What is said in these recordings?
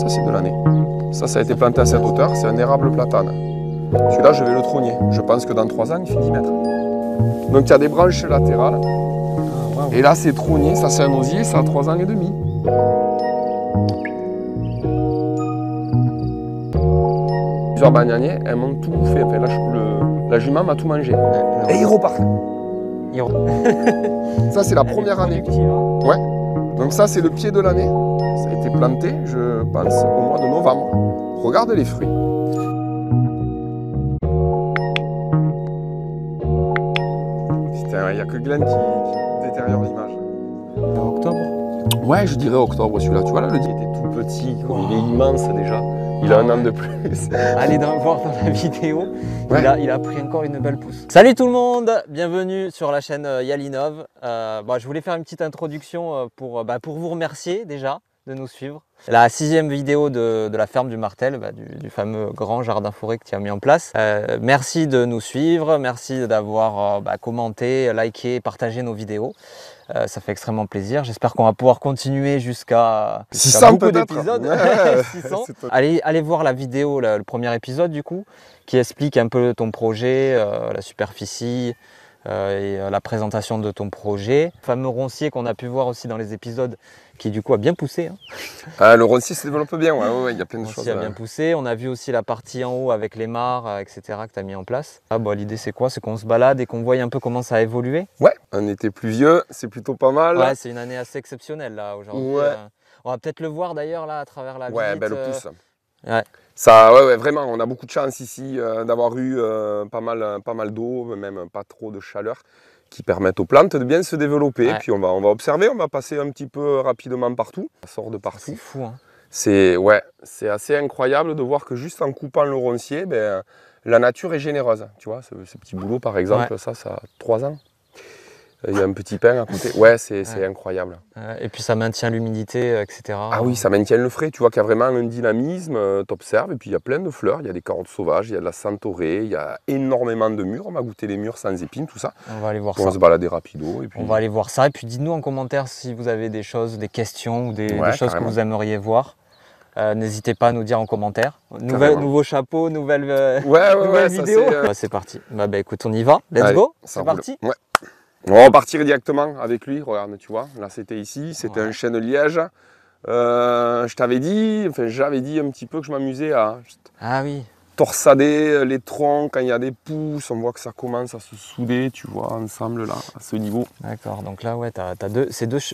ça c'est de l'année. Ça, ça a été planté à cette hauteur, c'est un érable platane. Celui-là, je vais le trogner. Je pense que dans 3 ans, il fait 10 mètres. Donc il y a des branches latérales. Ah, et là, c'est trogné, ça c'est un osier, ça a 3 ans et demi. Plusieurs bananiers, elles m'ont tout bouffé. la, la jument m'a tout mangé. Et il repart. Ça, c'est la première année. Hein. Ouais. Donc ça, c'est le pied de l'année. Ça a été planté, je pense, au mois de novembre. Regarde les fruits. Il n'y a que Glenn qui, détériore l'image. Octobre Ouais, je dirais octobre celui-là. Tu vois là, le il était tout petit, il est immense déjà. Il a un homme de plus. Allez dans, voir dans la vidéo. Il, a, pris encore une belle pousse. Salut tout le monde, bienvenue sur la chaîne euh, Yalinov. Euh, bah, je voulais faire une petite introduction euh, pour, bah, pour vous remercier déjà de nous suivre. La sixième vidéo de, la ferme du Martel, bah, du, fameux grand jardin forêt que tu as mis en place. merci de nous suivre, merci d'avoir commenté, liké, partagé nos vidéos. Euh, ça fait extrêmement plaisir. J'espère qu'on va pouvoir continuer jusqu'à 600 beaucoup d'épisodes. allez, allez voir la vidéo, le, premier épisode du coup, qui explique un peu ton projet, euh, la superficie. Euh, et la présentation de ton projet. Le fameux roncier qu'on a pu voir aussi dans les épisodes qui du coup a bien poussé. Hein. Ah, le Rhône 6 se développe bien, ouais, il y a plein de choses. Il a bien poussé. On a vu aussi la partie en haut avec les mares, euh, etc. que tu as mis en place. Ah, bah, L'idée, c'est quoi C'est qu'on se balade et qu'on voit un peu comment ça a évolué. Ouais, un été vieux, c'est plutôt pas mal. Ouais, c'est une année assez exceptionnelle là aujourd'hui. Euh. On va peut-être le voir d'ailleurs là à travers la Ouais, euh. Ouais. Ça, ouais, ouais, vraiment, on a beaucoup de chance ici d'avoir eu pas mal, pas mal d'eau, même pas trop de chaleur qui permettent aux plantes de bien se développer. Puis on va, on va observer, on va passer un petit peu euh, rapidement partout. Ça sort de partout. C'est fou, hein. C'est ouais, c'est assez incroyable de voir que juste en coupant le roncier, ben, la nature est généreuse. Tu vois, ce, petit boulot, par exemple, ça, ça a trois ans. Il y a un petit pain à côté. Ouais, c'est incroyable. Et puis ça maintient l'humidité, euh, etc. Ah oui, ça maintient le frais. Tu vois qu'il y a vraiment un dynamisme. Euh, t'observes. Et puis il y a plein de fleurs. Il y a des carottes sauvages, il y a de la centaurée, il y a énormément de murs. On va goûter les murs sans épines, tout ça. On va aller voir ça. On se balader rapido. On va aller voir ça. Et puis dites-nous en commentaire si vous avez des choses, des questions ou des, choses que vous aimeriez voir. Euh, n'hésitez pas à nous dire en commentaire. nouveau chapeau, nouvelle, ouais, vidéo. c'est parti. Bah, bah, écoute, on y va. Let's go. C'est parti. On va repartir directement avec lui, regarde, tu vois, là c'était ici, c'était un chêne liège. Euh, je t'avais dit, enfin j'avais dit un petit peu que je m'amusais à ah torsader les troncs quand il y a des pousses, on voit que ça commence à se souder, tu vois, ensemble là, à ce niveau. D'accord, donc là ouais, tu as, deux,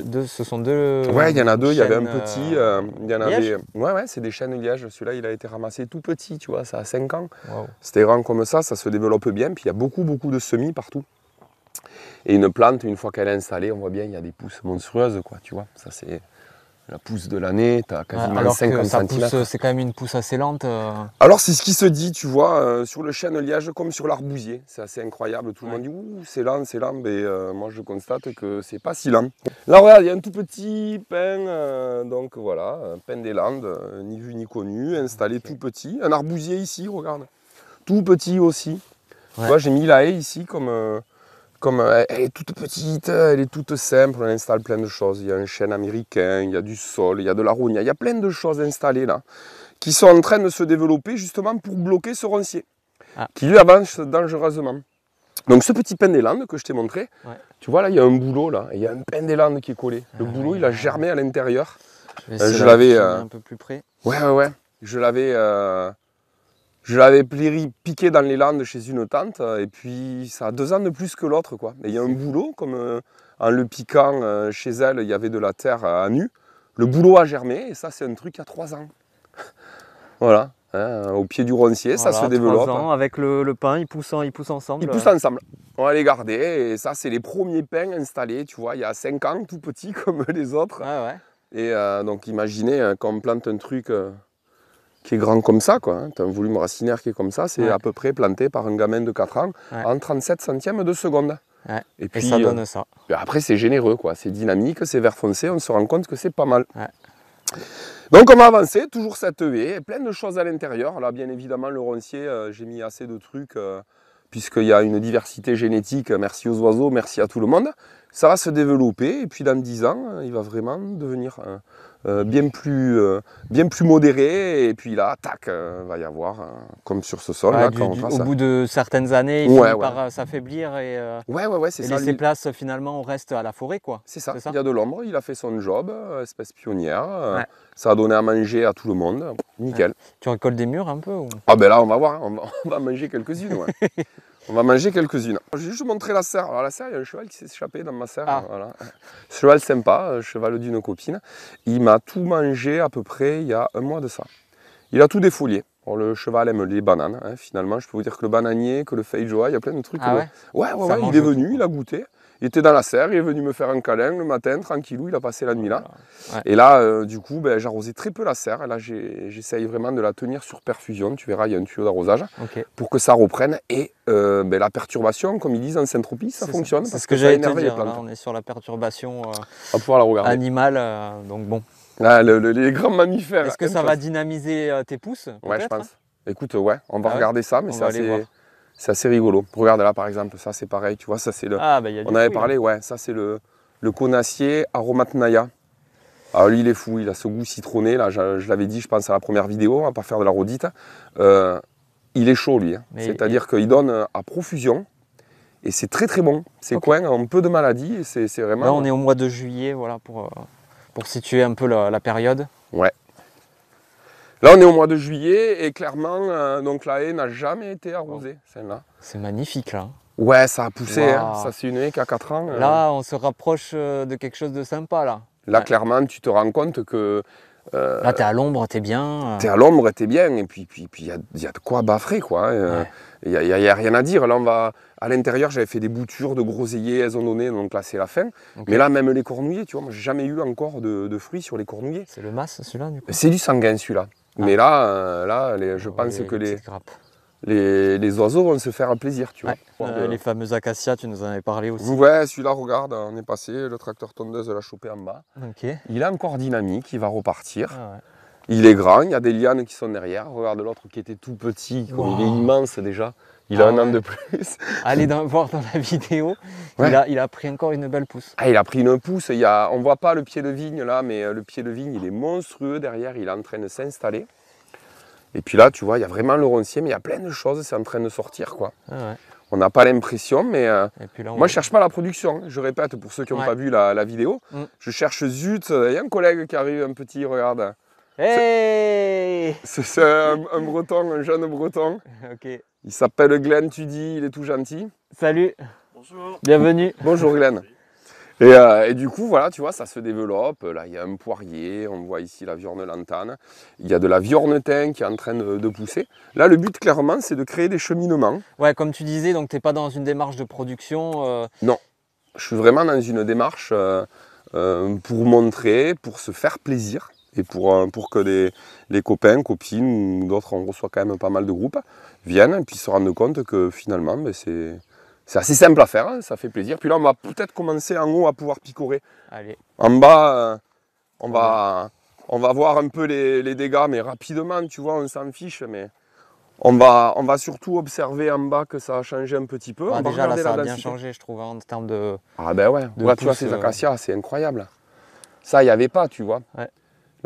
deux, ce sont deux... Ouais, il y en a deux, il y avait un petit, euh, euh, il y en avait... Ouais, ouais, c'est des chênes lièges, celui-là il a été ramassé tout petit, tu vois, ça a 5 ans. C'était grand comme ça, ça se développe bien, puis il y a beaucoup, beaucoup de semis partout. Et une plante, une fois qu'elle est installée, on voit bien, il y a des pousses monstrueuses, quoi, tu vois. Ça, c'est la pousse de l'année, tu as quasiment 50 C'est quand même une pousse assez lente. Euh. Alors, c'est ce qui se dit, tu vois, euh, sur le chêne liage comme sur l'arbousier. C'est assez incroyable. Tout le monde dit, ouh, c'est lent, c'est lent. Mais euh, moi, je constate que c'est pas si lent. Là, regarde, il y a un tout petit pin, donc voilà, un pin des Landes, ni vu ni connu, installé tout petit. Un arbousier ici, regarde. Tout petit aussi. Tu vois, j'ai mis la haie ici comme comme euh, elle est toute petite, euh, elle est toute simple, on installe plein de choses. Il y a un chêne américain, il y a du sol, il y a de la rougne il y a plein de choses installées là, qui sont en train de se développer justement pour bloquer ce roncier, ah. qui lui avance dangereusement. Donc ce petit pain des Landes que je t'ai montré, tu vois là, il y a un boulot là, il y a un pain des Landes qui est collé. Le ah, boulot, il a germé à l'intérieur. je euh, l'avais un peu plus près. Ouais, ouais, ouais. Je l'avais. Je l'avais piqué dans les Landes chez une tante, euh, et puis ça a deux ans de plus que l'autre. quoi. Mais il y a un boulot, comme euh, en le piquant euh, chez elle, il y avait de la terre à nu. Le boulot a germé, et ça, c'est un truc à trois ans. voilà. Hein, au pied du roncier, ça se développe. avec le, pain, ils poussent, il pousse ensemble. Ils poussent ensemble. On va les garder. Et ça, c'est les premiers pains installés, tu vois, il y a cinq ans, tout petit comme les autres. Et donc, imaginez hein, qu'on plante un truc qui est grand comme ça, quoi. Hein. Tu as un volume racinaire qui est comme ça, c'est à peu près planté par un gamin de 4 ans en 37 centièmes de seconde. Et, puis, ça euh, donne ça. Bah, après, c'est généreux, quoi. C'est dynamique, c'est vert foncé, on se rend compte que c'est pas mal. Donc on va avancer, toujours cette haie, plein de choses à l'intérieur. Là, bien évidemment, le roncier, euh, j'ai mis assez de trucs, euh, puisqu'il y a une diversité génétique. Merci aux oiseaux, merci à tout le monde. Ça va se développer, et puis dans 10 ans, il va vraiment devenir... un euh, bien, plus, euh, bien plus modéré. Et puis là, tac, euh, va y avoir, comme sur ce sol. au bout de certaines années, il ouais, finit par s'affaiblir et, ouais, ouais, ouais, laisser place finalement on reste à la forêt. quoi. C'est ça. il y a de l'ombre, il a fait son job, espèce pionnière. Ça a donné à manger à tout le monde, nickel. Tu récoltes des murs un peu Ah ben là, on va voir, hein, on, va, on va, manger quelques-unes. On va manger quelques-unes. Je vais juste montrer la serre. Alors la serre, il y a un cheval qui s'est échappé dans ma serre. Ah. cheval sympa, euh, cheval d'une copine. Il m'a tout mangé à peu près il y a un mois de ça. Il a tout défolié. le cheval aime les bananes, hein. finalement. Je peux vous dire que le bananier, que le feijoa, il y a plein de trucs. Ah il est venu, il a goûté. Il était dans la serre, il est venu me faire un câlin le matin, tranquillou, il a passé la nuit là. Et là, euh, du coup, ben, j'arrosais très peu la serre. là, j'essaye vraiment de la tenir sur perfusion. Tu verras, il y a un tuyau d'arrosage pour que ça reprenne. Et euh, ben, la perturbation, comme ils disent en synthropie, ça fonctionne. Parce que, j'ai énervé te dire. on est sur la perturbation euh, pouvoir la regarder. animale. donc bon. Ah, les grands mammifères. Est-ce que ça hein, va dynamiser tes pouces Ouais, je pense. Écoute, ouais, on va ah regarder ça, mais c'est assez, c'est assez rigolo. Regarde là par exemple, ça c'est pareil, tu vois, ça c'est le. Ah, bah, on avait parlé, ouais, ça c'est le, le conassier aromatnaya. Alors ah, lui il est fou, il a ce goût citronné, là je, l'avais dit je pense à la première vidéo, on hein, va pas faire de la rodite. Euh, il est chaud lui, hein. c'est-à-dire qu'il donne euh, à profusion et c'est très très bon. C'est okay. coin, un peu de maladie, c'est vraiment. Là on est au mois de juillet, voilà pour, euh, pour situer un peu la, la période. Ouais, Là, on est au mois de juillet et clairement, euh, donc la haie n'a jamais été arrosée, celle-là. C'est magnifique, là. Ouais, ça a poussé. Hein. Ça, c'est une haie qui a 4 ans. Là, euh. on se rapproche euh, de quelque chose de sympa, là. Là, clairement, tu te rends compte que. là, t'es à l'ombre, t'es bien. T'es à l'ombre, t'es bien. Et puis, puis, puis, il y, a de quoi baffrer, quoi. Il hein. n'y a, rien à dire. Là, on va. À l'intérieur, j'avais fait des boutures de groseillers, elles ont donné, donc là, c'est la fin. Mais là, même les cornouillers, tu vois, moi, j'ai jamais eu encore de, fruits sur les cornouillers. C'est le masse celui-là, du coup C'est du sanguin, celui-là. Ah. Mais là, euh, là je pense que les, les, oiseaux vont se faire un plaisir, tu vois. Euh, les fameuses acacias, tu nous en avais parlé aussi. Ouais, celui-là, regarde, on est passé, le tracteur tondeuse l'a chopé en bas. Il a encore dynamique, il va repartir. Ah, il est grand, il y a des lianes qui sont derrière. Regarde l'autre qui était tout petit, il est immense déjà. Il a ah un an de plus. Allez voir dans la vidéo, il, a, pris encore une belle pousse. Ah, il a pris une pousse. Il on ne voit pas le pied de vigne là, mais euh, le pied de vigne, il est monstrueux derrière. Il est en train de s'installer. Et puis là, tu vois, il y a vraiment le roncier, mais il y a plein de choses. C'est en train de sortir, quoi. Ah on n'a pas l'impression, mais euh, moi, je cherche pas la production. Hein. Je répète pour ceux qui n'ont pas vu la, vidéo, mm. je cherche zut. Euh, il y a un collègue qui arrive, un petit, regarde. Hey C'est un, breton, un jeune breton. Il s'appelle Glenn tu dis, il est tout gentil. Salut. Bonjour. Bienvenue. Bonjour Glenn. Euh, et, du coup, voilà, tu vois, ça se développe. Là, il y a un poirier, on voit ici la viorne lantane. Il y a de la viorne qui est en train de, pousser. Là, le but, clairement, c'est de créer des cheminements. Ouais, comme tu disais, donc tu t'es pas dans une démarche de production. Euh. Non, je suis vraiment dans une démarche euh, pour montrer, pour se faire plaisir et pour, euh, pour que les, copains, copines ou d'autres, on reçoit quand même pas mal de groupes, viennent et puis se rendent compte que finalement, ben, c'est assez simple à faire, hein, ça fait plaisir. Puis là, on va peut-être commencer en haut à pouvoir picorer. Allez. En bas, euh, on va, on va voir un peu les, dégâts, mais rapidement, tu vois, on s'en fiche. Mais on va, on va surtout observer en bas que ça a changé un petit peu. déjà, ça a bien changé, je trouve, hein, en termes de. Ah ben ouais, tu vois, ces euh, acacias, c'est incroyable. Ça, il n'y avait pas, tu vois. Ouais.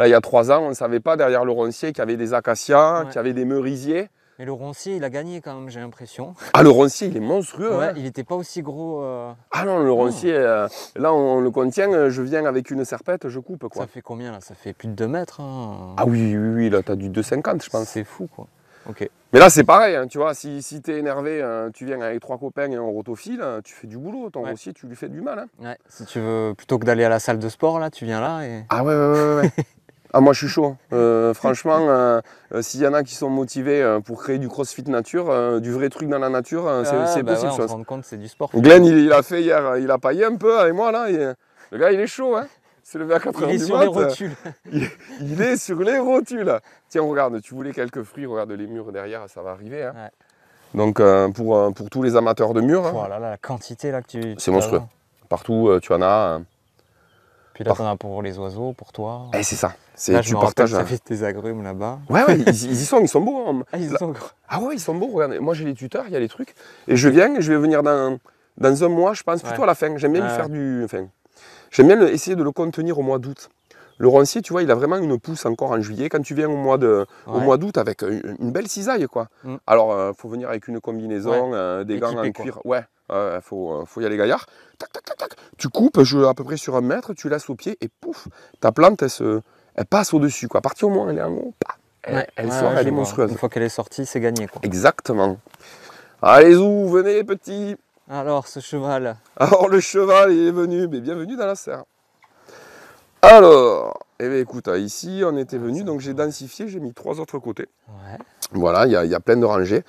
Là, il y a trois ans, on ne savait pas derrière le roncier qu'il y avait des acacias, qu'il y avait des merisiers. Mais le roncier, il a gagné quand même, j'ai l'impression. Ah, le roncier, il est monstrueux. Ouais, hein. il n'était pas aussi gros. Euh, ah non, le roncier, euh, là, on, le contient. Euh, je viens avec une serpette, je coupe. quoi. Ça fait combien là Ça fait plus de 2 mètres. Hein. Ah oui, oui, oui, là, as du 2,50, je pense. C'est fou, quoi. Ok. Mais là, c'est pareil, hein, tu vois. Si, si es énervé, tu viens avec trois copains et on rotofile, tu fais du boulot. Ton ouais. roncier, tu lui fais du mal. Ouais, si tu veux, plutôt que d'aller à la salle de sport, là, tu viens là. Et... Ah ouais, ouais, ouais. ouais. Ah, moi je suis chaud. Hein. Euh, franchement, euh, euh, s'il y en a qui sont motivés pour créer du crossfit nature, du vrai truc dans la nature, c'est ah, bah possible. se compte, c'est du sport. Glenn, il, a fait hier, il a paillé un peu avec moi là. le gars, il est chaud. Hein c'est à il, est sur les rotules. il, est sur les rotules. Tiens, regarde, tu voulais quelques fruits, regarde les murs derrière, ça va arriver. Hein. Donc pour, pour tous les amateurs de murs. Hein. Voilà, la quantité là que tu. C'est monstrueux. Partout, tu en as pour les oiseaux, pour toi. et eh, c'est ça. C'est, tu je hein. agrumes là-bas. Ouais, ils, y sont, ils sont beaux. Hein. Ah, ils sont... Ah ouais, ils sont beaux. Regardez, moi j'ai les tuteurs, il y a les trucs. Et je viens, je vais venir dans, dans un mois, je pense, plutôt à la fin. J'aime bien faire du. Enfin, j'aime bien essayer de le contenir au mois d'août. Le roncier, tu vois, il a vraiment une pousse encore en juillet. Quand tu viens au mois d'août avec une, belle cisaille, quoi. Mm. Alors, il euh, faut venir avec une combinaison, euh, des gants en cuir. Ouais, euh, faut, y aller gaillard. Tac, tac, tac, tac. Tu coupes je, à peu près sur un mètre, tu lasses au pied et pouf, ta plante, elle, se, passe au-dessus, quoi. À partir au moins, elle est en haut, elle, sort, elle est monstrueuse. Une fois qu'elle est sortie, c'est gagné, quoi. Exactement. Allez-vous, venez, petit. Alors, ce cheval. Alors, le cheval, il est venu, mais bienvenue dans la serre. Alors, eh ben, écoute, hein, ici on était ah, venu, donc j'ai densifié, j'ai mis trois autres côtés. Voilà, il y, a plein de rangées.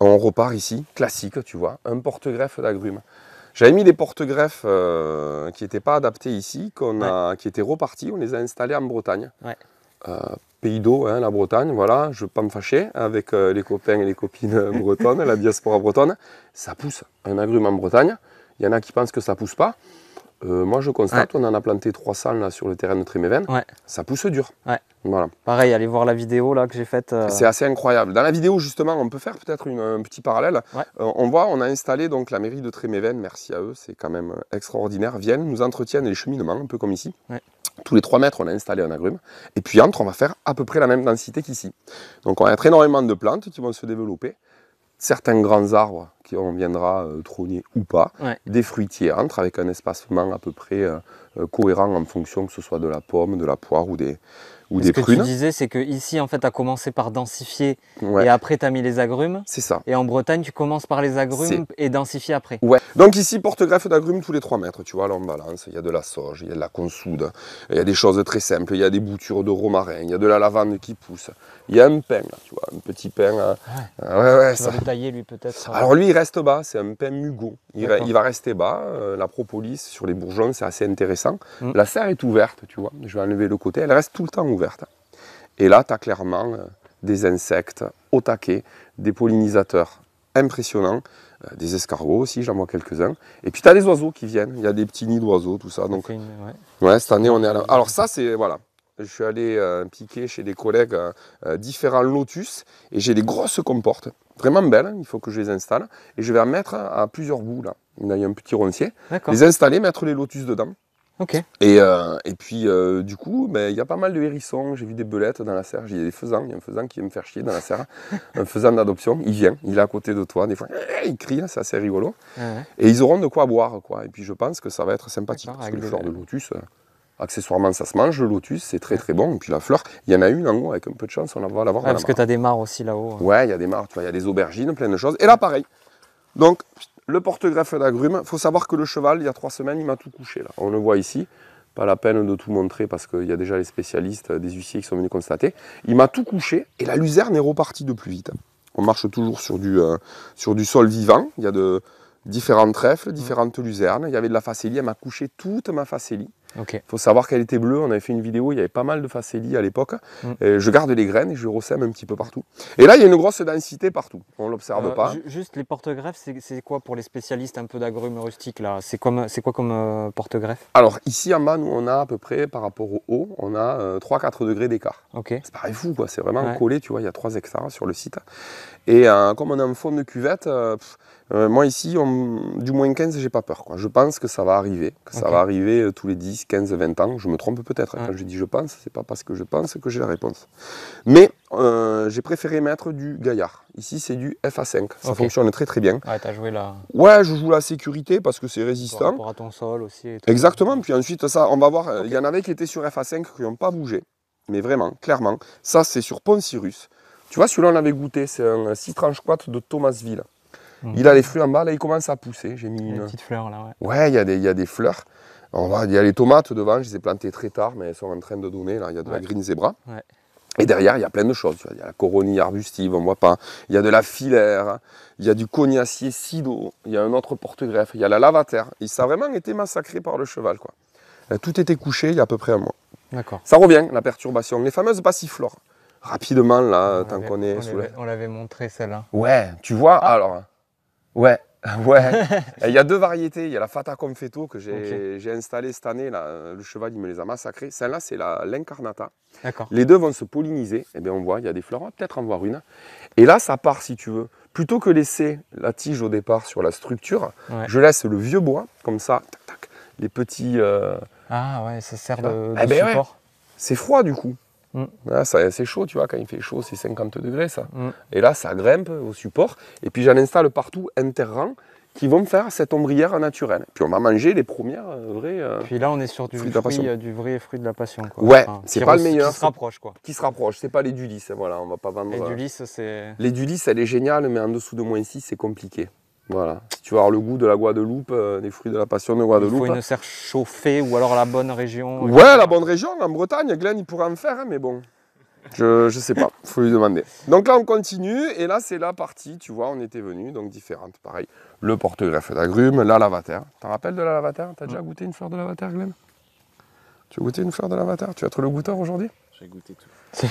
On repart ici, classique, tu vois, un porte-greffe d'agrumes. J'avais mis des porte-greffes euh, qui n'étaient pas adaptés ici, qui étaient repartis, on les a installés en Bretagne. Euh, pays d'eau, hein, la Bretagne, voilà, je ne veux pas me fâcher avec euh, les copains et les copines bretonnes, la diaspora bretonne. Ça pousse un agrume en Bretagne. Il y en a qui pensent que ça ne pousse pas. Euh, moi, je constate, on en a planté 300 là, sur le terrain de Tréméven. Ça pousse dur. Voilà. Pareil, allez voir la vidéo là, que j'ai faite. Euh, c'est assez incroyable. Dans la vidéo, justement, on peut faire peut-être un petit parallèle. Euh, on voit, on a installé donc la mairie de Tréméven, merci à eux, c'est quand même extraordinaire. Viennent, nous entretiennent les cheminements, un peu comme ici. Tous les 3 mètres, on a installé un agrume. Et puis entre, on va faire à peu près la même densité qu'ici. Donc on va être énormément de plantes qui vont se développer certains grands arbres qui viendra euh, trôner ou pas, des fruitiers entrent avec un espacement à peu près euh, euh, cohérent en fonction que ce soit de la pomme, de la poire ou des, ce que tu disais, c'est que ici, en fait, tu as commencé par densifier et après, tu as mis les agrumes. C'est ça. Et en Bretagne, tu commences par les agrumes et densifier après. Ouais. Donc ici, porte-greffe d'agrumes tous les 3 mètres, tu vois, là, on balance. Il y a de la sauge, il y a de la consoude, il y a des choses très simples, il y a des boutures de romarin, il y a de la lavande qui pousse. Il y a un pain, là, tu vois, un petit pain. Euh, ouais, tailler, lui, peut-être. Euh. Alors lui, il reste bas, c'est un pain mugot. Il, va rester bas. Euh, la propolis sur les bourgeons, c'est assez intéressant. Mm. La serre est ouverte, tu vois. Je vais enlever le côté. Elle reste tout le temps et là, tu as clairement euh, des insectes au taquet, des pollinisateurs impressionnants, euh, des escargots aussi, j'en vois quelques-uns. Et puis tu as des oiseaux qui viennent, il y a des petits nids d'oiseaux, tout ça. Donc, ouais. cette année, on est à la... Alors ça, c'est... Voilà. Je suis allé euh, piquer chez des collègues différents lotus et j'ai des grosses comportes, vraiment belles, hein. il faut que je les installe. Et je vais en mettre à plusieurs bouts là. Il y a un petit roncier. Les installer, mettre les lotus dedans. Et, euh, et puis, euh, du coup, ben, il y a pas mal de hérissons. J'ai vu des belettes dans la serre. Il y a des faisans. Il y a un faisan qui me faire chier dans la serre. un faisan d'adoption. Il vient. Il est à côté de toi. Des fois, il crie. C'est assez rigolo. Et ils auront de quoi boire. quoi. Et puis, je pense que ça va être sympathique. Parce que le genre de lotus, euh, accessoirement, ça se mange. Le lotus, c'est très, très bon. Et puis, la fleur, il y en a une en haut. Avec un peu de chance, on va l'avoir. Ouais, parce que tu as des mares aussi là-haut. Hein. Ouais, il y a des mares. il y a des aubergines, plein de choses. Et là, pareil. Donc, le porte-greffe d'agrumes. Il faut savoir que le cheval, il y a trois semaines, il m'a tout couché. Là. On le voit ici. Pas la peine de tout montrer parce qu'il y a déjà les spécialistes, euh, des huissiers qui sont venus constater. Il m'a tout couché et la luzerne est repartie de plus vite. On marche toujours sur du, euh, sur du sol vivant. Il y a de différentes trèfles, différentes luzernes. Il y avait de la facélie. Elle m'a couché toute ma facélie. Il faut savoir qu'elle était bleue. On avait fait une vidéo, il y avait pas mal de facélies à l'époque. Mm. je garde les graines et je ressème un petit peu partout. Et là, il y a une grosse densité partout. On ne l'observe euh, pas. Juste les porte-greffes, c'est quoi pour les spécialistes un peu d'agrumes rustiques là C'est quoi comme euh, porte-greffe Alors ici en bas, nous on a à peu près par rapport au haut, on a 3-4 euh, degrés d'écart. C'est pareil fou C'est vraiment collé. Tu vois, il y a 3 hectares sur le site. Et comme on a en fond de cuvette. Euh, moi ici, du moins 15, j'ai pas peur. Quoi. Je pense que ça va arriver, que ça va arriver euh, tous les 10, 15, 20 ans. Je me trompe peut-être. Quand je dis je pense, c'est pas parce que je pense que j'ai la réponse. Mais euh, j'ai préféré mettre du Gaillard. Ici, c'est du FA5. Ça fonctionne très très bien. Tu as joué la... Ouais, je joue la sécurité parce que c'est résistant. Par rapport à ton sol aussi. Exactement. Puis ensuite, ça, on va voir. Il y en avait qui étaient sur FA5 qui n'ont pas bougé. Mais vraiment, clairement. Ça, c'est sur Poncirus. Tu vois, celui-là, on l'avait goûté. C'est un 6 tranches de Thomasville. Il a les fruits en bas, là il commence à pousser. J'ai mis une... petite fleur là, ouais. Ouais, il y, a des, il a des fleurs. On il y a les tomates devant, je les ai plantées très tard, mais elles sont en train de donner. Là, il y a de la green zebra. Ouais. Et derrière, il y a plein de choses. Il y a la coronie arbustive, on voit pas. Il y a de la filaire, il y a du cognacier sido, il y a un autre porte-greffe, il y a la lavataire. Il ça a vraiment été massacré par le cheval. Quoi. Tout était couché il y a à peu près un mois. D'accord. Ça revient, la perturbation. Les fameuses passiflores. Rapidement, là, tant qu'on est On l'avait montré, celle-là. Ouais, tu vois, alors. Ouais, ouais. Il y a deux variétés. Il y a la Fata Confetto que j'ai installée cette année. Là. Le cheval, il me les a massacrés. Celle-là, c'est l'incarnata. D'accord. Les deux vont se polliniser. et eh bien, on voit, il y a des fleurs. peut-être en voir une. Et là, ça part, si tu veux. Plutôt que laisser la tige au départ sur la structure, je laisse le vieux bois, comme ça, tac, tac, les petits... Euh, ah ouais, ça sert eh de, ben, eh ben, support. C'est froid, du coup. Mm. Ah, ça, c'est chaud, tu vois, quand il fait chaud, c'est 50 degrés, ça. Mm. Et là, ça grimpe au support. Et puis, j'en installe partout, terrain qui vont faire cette ombrière naturelle. Puis on va manger les premières euh, vraies. Euh, puis là, on est sur du, fruit, euh, du vrai fruit de la passion. Ouais, c'est pas le meilleur. Qui se rapproche, quoi. Qui se rapproche, c'est pas les Dulis, voilà, on va pas vendre. Les Dulis, c'est. Les Dulis, elle est géniale, mais en dessous de moins 6, c'est compliqué. Voilà. tu veux avoir le goût de la Guadeloupe, euh, des fruits de la passion de Guadeloupe. Il faut une serre chauffée ou alors la bonne région. Ouais, la bonne région, en Bretagne, Glenn, il pourrait en faire, hein, mais bon. Je, ne sais pas, il faut lui demander. Donc là, on continue, et là, c'est la partie, tu vois, on était venu, donc différente, pareil. Le porte-greffe d'agrumes, la Tu T'en rappelles de la Tu T'as déjà goûté une fleur de lavatère, Glenn Tu as goûté une fleur de lavatère Tu vas être le goûteur aujourd'hui J'ai goûté tout.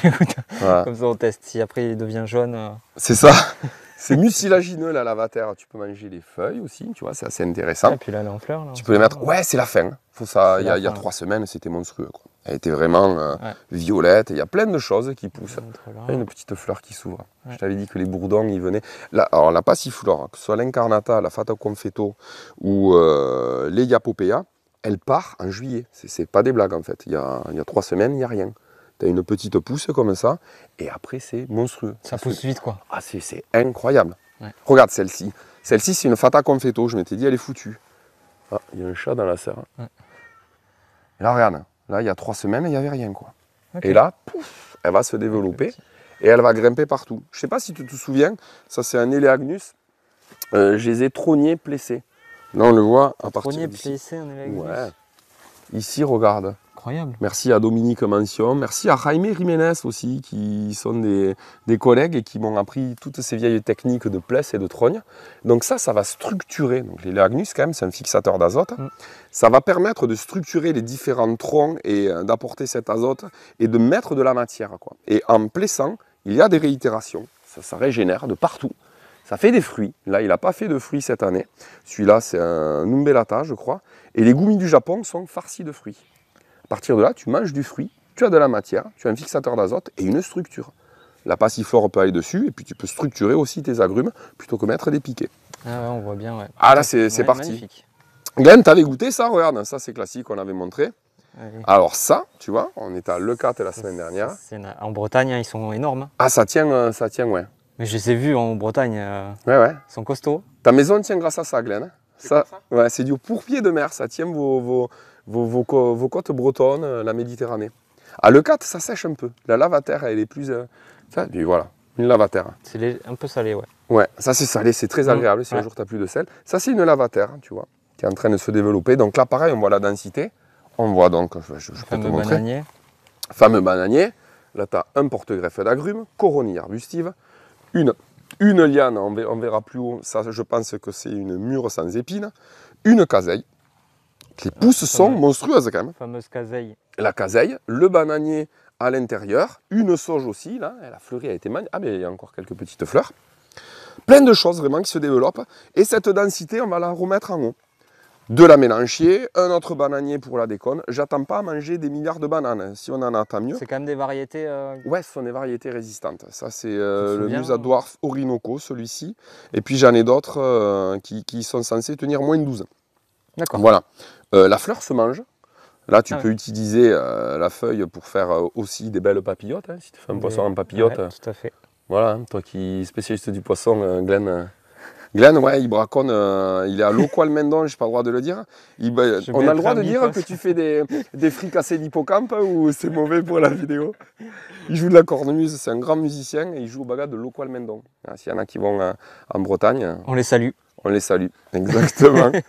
Comme ça, on teste. Si après, il devient jaune. Euh. C'est ça C'est mucilagineux la lavataire. Tu peux manger les feuilles aussi, tu vois, c'est assez intéressant. Et ah, puis là, elle est en fleurs. tu peux les mettre. Ouais, c'est la fin. Faut ça. Il y, a, trois semaines, c'était monstrueux. Elle était vraiment euh, violette. Il y a plein de choses qui poussent. Il y a une petite fleur qui s'ouvre. Je t'avais dit que les bourdons, ils venaient. Là, alors la passiflore, que ce soit l'incarnata, la fata confetto ou euh, les elle part en juillet. C'est pas des blagues en fait. Il y a, il y a trois semaines, il n'y a rien tu une petite pousse comme ça, et après c'est monstrueux. Ça pousse vite quoi. Ah, c'est incroyable. Regarde celle-ci. Celle-ci, c'est une Fata Confetto, je m'étais dit, elle est foutue. Ah, il y a un chat dans la serre. Hein. Et là, regarde, là, il y a trois semaines, il n'y avait rien quoi. Et là, pouf, elle va se développer et elle va grimper partout. Je sais pas si tu te souviens, ça c'est un Eleagnus. Euh, je les ai trognés Là, on le voit à partir un Eleagnus. Ouais. Ici, regarde. Merci à Dominique Mansion, merci à Jaime Jiménez aussi, qui sont des, collègues et qui m'ont appris toutes ces vieilles techniques de plesse et de trogne. Donc ça, ça va structurer. Donc les Lagnus, quand même, c'est un fixateur d'azote. Mm. Ça va permettre de structurer les différents troncs et euh, d'apporter cet azote et de mettre de la matière. Quoi. Et en plaissant, il y a des réitérations. Ça, régénère de partout. Ça fait des fruits. Là, il n'a pas fait de fruits cette année. Celui-là, c'est un umbelata, je crois. Et les goumis du Japon sont farcis de fruits. À partir de là, tu manges du fruit, tu as de la matière, tu as un fixateur d'azote et une structure. La fort peut aller dessus et puis tu peux structurer aussi tes agrumes plutôt que mettre des piquets. Ah ouais, on voit bien, Ah là, c'est parti. Glen, Glenn, t'avais goûté ça, regarde, ça c'est classique, on avait montré. Alors ça, tu vois, on était à Le 4 la semaine dernière. En Bretagne, hein, ils sont énormes. Hein. Ah, ça tient, euh, ça tient, ouais. Mais je les ai vus en Bretagne. Euh, ouais, ouais. Ils sont costauds. Ta maison tient grâce à ça, Glenn. Ça, c'est du pourpier de mer, ça tient vos, vos, côtes bretonnes, euh, la Méditerranée. À ah, Le 4, ça sèche un peu. La lavataire, elle est plus. Euh, ça, voilà, une lavataire. C'est un peu salé, ouais. Ouais, ça c'est salé, c'est très mmh, agréable si un jour tu n'as plus de sel. Ça, c'est une lavataire, tu vois, qui est en train de se développer. Donc là, pareil, on voit la densité. On voit donc, je, Bananier. Fameux bananier. Là, tu as un porte-greffe d'agrumes, coronille arbustive, une, une liane, on verra plus haut, ça je pense que c'est une mûre sans épines, une caseille, les pousses sont monstrueuses quand même. La fameuse caseille. La caseille, le bananier à l'intérieur, une sauge aussi, là, elle a fleuri, elle a été magnifique. Ah, mais il y a encore quelques petites fleurs. Plein de choses vraiment qui se développent. Et cette densité, on va la remettre en haut. De la mélanchier, un autre bananier pour la déconne. J'attends pas à manger des milliards de bananes. Si on en attend mieux. C'est quand même des variétés. Euh, ouais, ce sont des variétés résistantes. Ça, c'est euh, le Musa hein. Dwarf Orinoco, celui-ci. Et puis j'en ai d'autres euh, qui, sont censés tenir moins de 12 voilà. Euh, la fleur se mange. Là, tu ah peux utiliser euh, la feuille pour faire euh, aussi des belles papillotes. Hein, si tu fais un poisson en papillote. tout à fait. Voilà, hein, toi qui es spécialiste du poisson, Glenn. Glenn, ouais, il braconne, il est à l'Oqual Mendon, je n'ai pas le droit de le dire. on a le droit de dire que tu fais des, des fricassés d'hippocampe ou c'est mauvais pour la vidéo. Il joue de la cornemuse, c'est un grand musicien et il joue au bagages de l'Oqual Mendon. Ah, s'il y en a qui vont en Bretagne. On les salue. On les salue, exactement.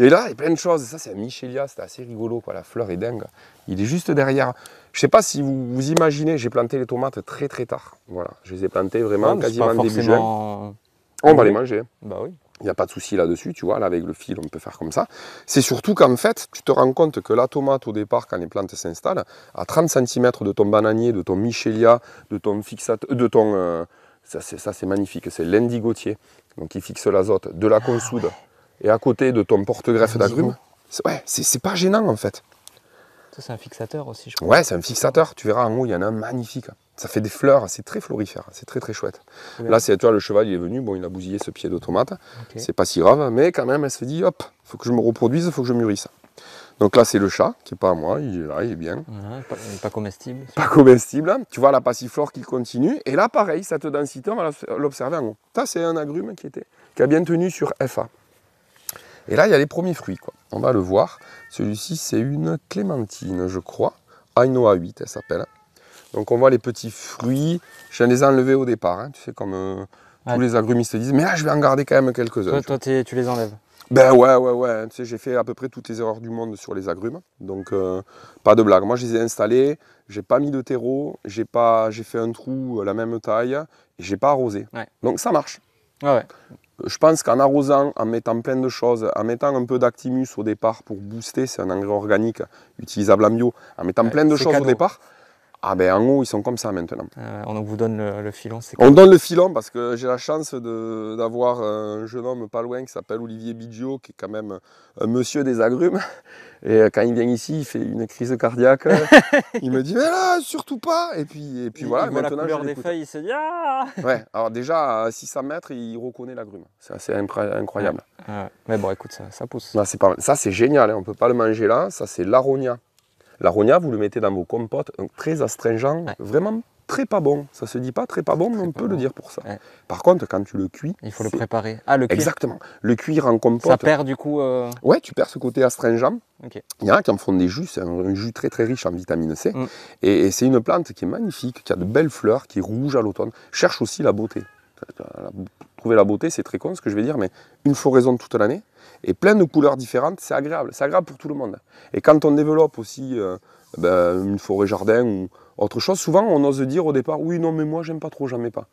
Et là, il y a plein de choses. Ça, c'est un Michelia, c'est assez rigolo, La fleur est dingue. Il est juste derrière. Je ne sais pas si vous, vous imaginez, j'ai planté les tomates très très tard. Voilà, je les ai plantées vraiment quasiment début juin. On va les manger. Bah oui. Il n'y a pas de souci là-dessus, tu vois, là avec le fil, on peut faire comme ça. C'est surtout qu'en fait, tu te rends compte que la tomate, au départ, quand les plantes s'installent, à 30 cm de ton bananier, de ton michelia, de ton fixateur, de ton... Euh, ça, c'est magnifique, c'est l'indigotier, donc il fixe l'azote, de la consoude et à côté de ton porte-greffe d'agrumes, c'est pas gênant en fait. Ça, C'est un fixateur aussi, je crois. Ouais, c'est un fixateur. Tu verras en haut, il y en a un magnifique. Ça fait des fleurs, c'est très florifère, c'est très très chouette. Là, c'est tu vois, le cheval, il est venu, bon, il a bousillé ce pied de tomate. C'est pas si grave, mais quand même, elle se dit, hop, il faut que je me reproduise, il faut que je mûrisse. Donc là, c'est le chat qui n'est pas à moi, il est là, il est bien. pas, pas, comestible. Pas comestible. Hein. Tu vois la passiflore qui continue. Et là, pareil, cette densité, on va l'observer en haut. Ça, c'est un agrume qui, était, qui a bien tenu sur FA. Et là, il y a les premiers fruits. Quoi. On va le voir. Celui-ci, c'est une clémentine, je crois. Ainoa 8, elle s'appelle. Donc on voit les petits fruits. Je viens les enlever au départ. Hein, tu sais, comme euh, tous les agrumistes disent, mais là, je vais en garder quand même quelques-uns. Toi, tu les enlèves ben ouais, ouais, ouais. Tu sais, j'ai fait à peu près toutes les erreurs du monde sur les agrumes. Donc, euh, pas de blague. Moi, je les ai installés. J'ai pas mis de terreau. J'ai pas, j'ai fait un trou euh, la même taille. Et j'ai pas arrosé. Donc, ça marche. Ouais, ouais. Je pense qu'en arrosant, en mettant plein de choses, en mettant un peu d'actimus au départ pour booster, c'est un engrais organique utilisable en bio, en mettant plein de choses au départ, ah ben en haut, ils sont comme ça maintenant. Ah on vous donne le, filon. C'est on donne le filon parce que j'ai la chance d'avoir un jeune homme pas loin qui s'appelle Olivier Bidjo, qui est quand même un monsieur des agrumes. Et euh, quand il vient ici, il fait une crise cardiaque. il me dit mais là, surtout pas. Et puis et puis il, voilà. Il la couleur des feuilles, il se dit ah. Ouais. Alors déjà à 600 mètres, il reconnaît l'agrume. C'est assez incroyable. Mais bon, écoute, ça, ça pousse. Là, c'est pas Ça c'est génial. on hein. On peut pas le manger là. Ça c'est l'aronia. L'aronia, vous le mettez dans vos compotes, très astringent, vraiment très pas bon. Ça se dit pas très pas bon, mais on peut le dire pour ça. Par contre, quand tu le cuis, il faut le préparer. Ah, le Exactement. Le cuire en compote. Ça perd du coup. Euh... Ouais, tu perds ce côté astringent. Il y en a qui en font des jus. C'est un, jus très très riche en vitamine C. Mm. Et, c'est une plante qui est magnifique, qui a de belles fleurs, qui est rouge à l'automne. Cherche aussi la beauté. Trouver la beauté, c'est très con ce que je vais dire, mais une floraison toute l'année, et plein de couleurs différentes, c'est agréable, c'est agréable pour tout le monde. Et quand on développe aussi euh, ben, une forêt-jardin ou autre chose, souvent on ose dire au départ, oui, non, mais moi j'aime pas trop, jamais mets pas.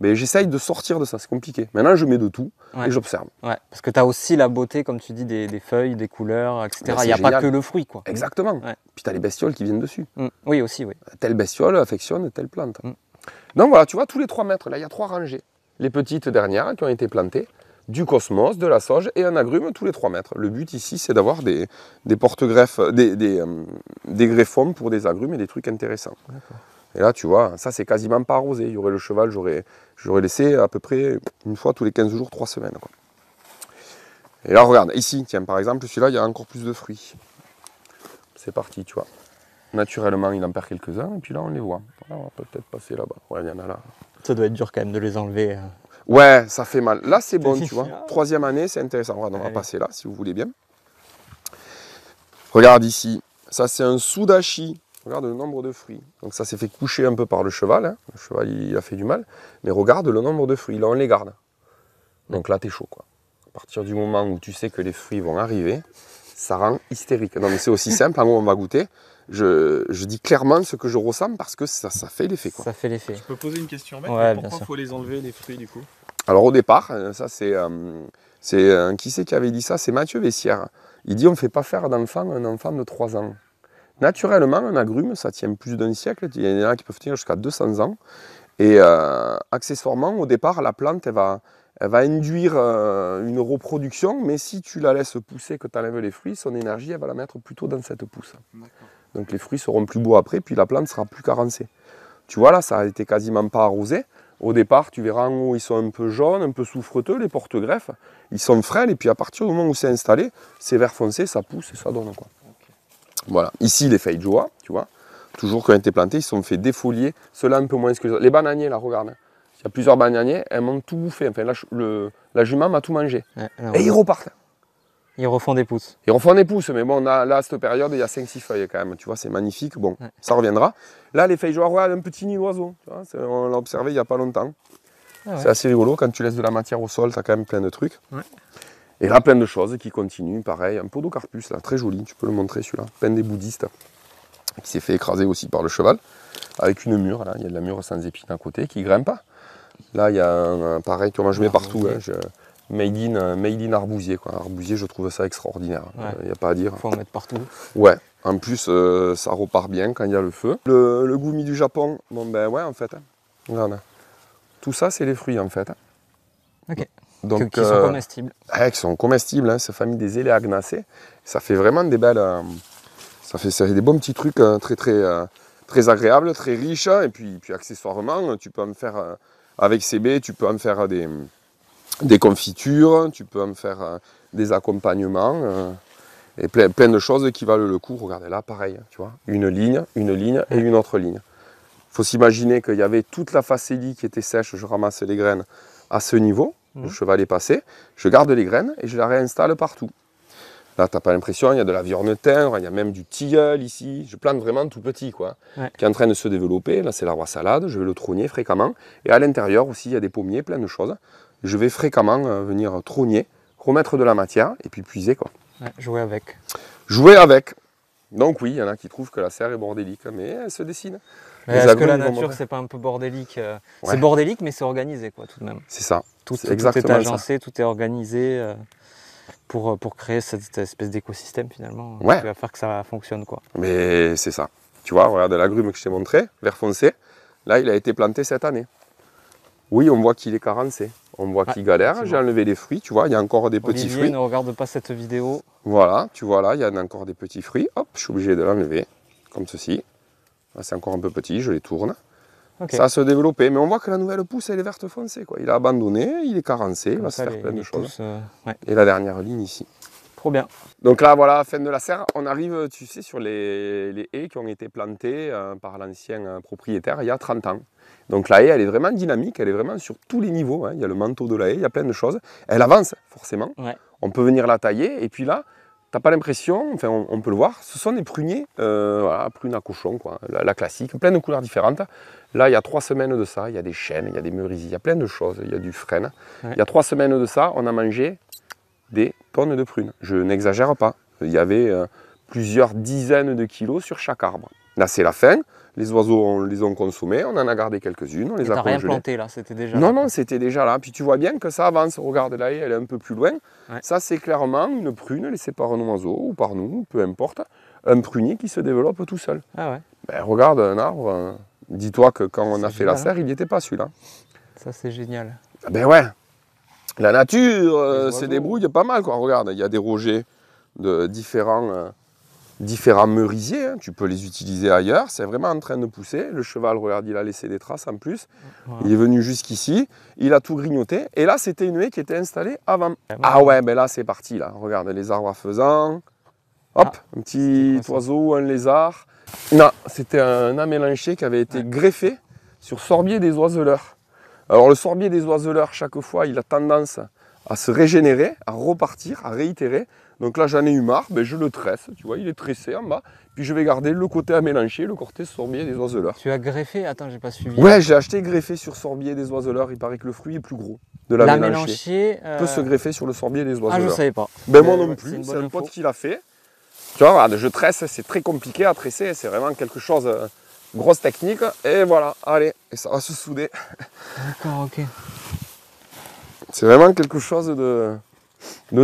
Mais j'essaye de sortir de ça, c'est compliqué. Maintenant, je mets de tout et j'observe. Ouais, parce que tu as aussi la beauté, comme tu dis, des, feuilles, des couleurs, etc. Ben, il n'y a pas que le fruit, quoi. Exactement. Puis tu as les bestioles qui viennent dessus. Mm. Oui, aussi, oui. Euh, telle bestiole affectionne telle plante. Mm. Donc voilà, tu vois, tous les 3 mètres, là, il y a trois rangées. Les petites dernières qui ont été plantées, du cosmos, de la sauge et un agrume tous les 3 mètres. Le but ici, c'est d'avoir des, des porte-greffes, des, des, euh, greffons pour des agrumes et des trucs intéressants. Et là, tu vois, ça, c'est quasiment pas arrosé. Il y aurait le cheval, j'aurais laissé à peu près une fois tous les 15 jours, 3 semaines. Et là, regarde, ici, tiens, par exemple, celui-là, il y a encore plus de fruits. C'est parti, tu vois. Naturellement, il en perd quelques-uns, et puis là, on les voit. on va peut-être passer là-bas. il y en a là. Ça doit être dur quand même de les enlever. Euh, Ouais, ça fait mal. Là, c'est bon, tu vois. Troisième année, c'est intéressant. on va passer là, si vous voulez bien. Regarde ici. Ça, c'est un soudachi. Regarde le nombre de fruits. Donc, ça s'est fait coucher un peu par le cheval. Hein. Le cheval, il a fait du mal. Mais regarde le nombre de fruits. Là, on les garde. Donc là, t'es chaud, quoi. À partir du moment où tu sais que les fruits vont arriver, ça rend hystérique. Non, mais c'est aussi simple. En hein, gros, on va goûter. Je, dis clairement ce que je ressens parce que ça, ça fait l'effet. quoi. Ça fait l'effet. Je peux poser une question mec pourquoi il faut les enlever, les fruits, du coup alors au départ, euh, ça c'est... Euh, euh, qui c'est qui avait dit ça C'est Mathieu Vessière. Il dit on ne fait pas faire d'enfant un enfant de 3 ans. Naturellement, un agrume, ça tient plus d'un siècle. Il y en a qui peuvent tenir jusqu'à 200 ans. Et accessoirement, au départ, la plante, elle va, induire une reproduction, mais si tu la laisses pousser, que tu enlèves les fruits, son énergie, elle va la mettre plutôt dans cette pousse. Donc les fruits seront plus beaux après, puis la plante sera plus carencée. Tu vois, là, ça a été quasiment pas arrosé. Au départ, tu verras en haut, ils sont un peu jaunes, un peu souffreteux, les porte-greffes. Ils sont frêles, et puis à partir du moment où c'est installé, c'est vert foncé, ça pousse et ça donne. Quoi. Voilà. Ici, les feuilles de joie, tu vois, toujours quand elles étaient plantées, ils sont fait défolier. Ceux-là, un peu moins que les bananiers, là, regarde. Il y a plusieurs bananiers, elles m'ont tout bouffé. Enfin, la, jument m'a tout mangé. et ils repartent. Ils refont des pousses. Ils refont des pousses, mais bon, on a, là, à cette période, il y a 5-6 feuilles quand même. Tu vois, c'est magnifique. Bon, ça reviendra. Là, les feuilles joueurs, un petit nid d'oiseau. On l'a observé il n'y a pas longtemps. Ah c'est assez rigolo. Quand tu laisses de la matière au sol, tu as quand même plein de trucs. Et là, plein de choses qui continuent. Pareil, un podocarpus, là, très joli. Tu peux le montrer, celui-là. Peine des bouddhistes. Qui s'est fait écraser aussi par le cheval. Avec une mure, là. Il y a de la mure sans épines à côté qui grimpe pas. Là, il y a un, pareil. Tu je mets partout. Hein, made in, made in, arbousier. Quoi. Arbousier, je trouve ça extraordinaire. Hein. Il n'y a pas à dire. Il faut en mettre partout. Ouais. En plus, euh, ça repart bien quand il y a le feu. Le, le du Japon, bon ben ouais, en fait. Hein. Tout ça, c'est les fruits, en fait. Ok. Donc, qui sont euh, comestibles. ouais, ah, qui sont comestibles, hein, famille des éléagnacées. Ça fait vraiment des belles. Euh, ça, fait, des bons petits trucs très, très, très agréables, très riches. Et puis, puis accessoirement, tu peux en faire. avec ces baies, tu peux en faire des, confitures, tu peux en faire des accompagnements et plein, de choses qui valent le coup. Regardez là, pareil, hein, tu vois, une ligne, une ligne et une autre ligne. Il faut s'imaginer qu'il y avait toute la facélie qui était sèche, je ramasse les graines à ce niveau, je mhm. le cheval est passé, je garde les graines et je la réinstalle partout. Là, t'as pas l'impression, il y a de la viande tendre, il y a même du tilleul ici. Je plante vraiment tout petit, quoi, qui est en train de se développer. Là, c'est la roi salade, je vais le trogner fréquemment. Et à l'intérieur aussi, il y a des pommiers, plein de choses. Je vais fréquemment euh, venir trogner, remettre de la matière et puis puiser, quoi jouer avec. Jouer avec. Donc oui, il y en a qui trouvent que la serre est bordélique, mais elle se dessine. Est-ce que la nature, c'est pas un peu bordélique euh, C'est bordélique, mais c'est organisé, quoi, tout de même. C'est ça. Tout, est, agencé, tout est organisé euh, pour, euh, pour créer cette, espèce d'écosystème, finalement, ouais. qui va faire que ça fonctionne, quoi. Mais c'est ça. Tu vois, regarde l'agrume que je t'ai montré, vert foncé. Là, il a été planté cette année. Oui, on voit qu'il est carencé. On voit qu'il galère. J'ai enlevé les fruits, tu vois, il y a encore des petits fruits. ne regarde pas cette vidéo. Voilà, tu vois là, il y a encore des petits fruits. Hop, je suis obligé de l'enlever, comme ceci. Ah, c'est encore un peu petit, je les tourne. Ça se développé, mais on voit que la nouvelle pousse, elle est verte foncée. Quoi. Il a abandonné, il est carencé, il va se faire plein de choses. Euh, Et la dernière ligne ici. Trop bien. Donc là, voilà, fin de la serre. On arrive, tu sais, sur les, haies qui ont été plantées euh, par l'ancien euh, propriétaire il y a 30 ans. Donc la haie, elle est vraiment dynamique, elle est vraiment sur tous les niveaux. Hein. Il y a le manteau de la haie, il y a plein de choses. Elle avance, forcément. On peut venir la tailler. Et puis là, t'as pas l'impression, enfin on, peut le voir, ce sont des pruniers, euh, voilà, prunes à cochon, quoi, la, classique, plein de couleurs différentes. Là, il y a trois semaines de ça, il y a des chênes, il y a des merisies, il y a plein de choses, il y a du frêne. Il y a trois semaines de ça, on a mangé des tonnes de prunes. Je n'exagère pas. Il y avait euh, plusieurs dizaines de kilos sur chaque arbre. Là, c'est la fin. Les oiseaux, on les ont consommés. On en a gardé quelques-unes. On les a rien planté là, c'était déjà Non, là. non, c'était déjà là. Puis tu vois bien que ça avance. Regarde là, elle est un peu plus loin. Ça, c'est clairement une prune laissée par un oiseau ou par nous, peu importe. Un prunier qui se développe tout seul. Ah ouais. Ben, regarde un arbre. Hein. Dis-toi que quand on a fait la hein. serre, il n'y était pas celui-là. Ça, c'est génial. Ah ben ouais, la nature euh, se débrouille pas mal. Quoi. Regarde, il y a des rogers de différents, euh, différents merisiers. Hein. Tu peux les utiliser ailleurs. C'est vraiment en train de pousser. Le cheval, regarde, il a laissé des traces en plus. Il est venu jusqu'ici. Il a tout grignoté. Et là, c'était une haie qui était installée avant. Ah, ouais, ben là, c'est parti. Là. Regarde, les arbres faisant Hop, ah. un petit oiseau, un lézard. Non, c'était un amélanché qui avait été greffé sur sorbier des oiseleurs. Alors le sorbier des oiseleurs, chaque fois, il a tendance à se régénérer, à repartir, à réitérer. Donc là, j'en ai eu marre, ben, je le tresse, tu vois, il est tressé en bas. Puis je vais garder le côté à mélanger, le côté sorbier des oiseleurs. Tu as greffé Attends, j'ai pas suivi. Ouais, j'ai acheté greffé sur sorbier des oiseleurs. Il paraît que le fruit est plus gros de la, mélanchier. mélanger. peut se euh, greffer sur le sorbier des oiseleurs. Ah, je ne savais pas. Ben, moi euh, non plus, c'est un pote qui l'a fait. Tu vois, je tresse, c'est très compliqué à tresser, c'est vraiment quelque chose euh, Grosse technique, et voilà, allez, et ça va se souder. D'accord, ok. C'est vraiment quelque chose de,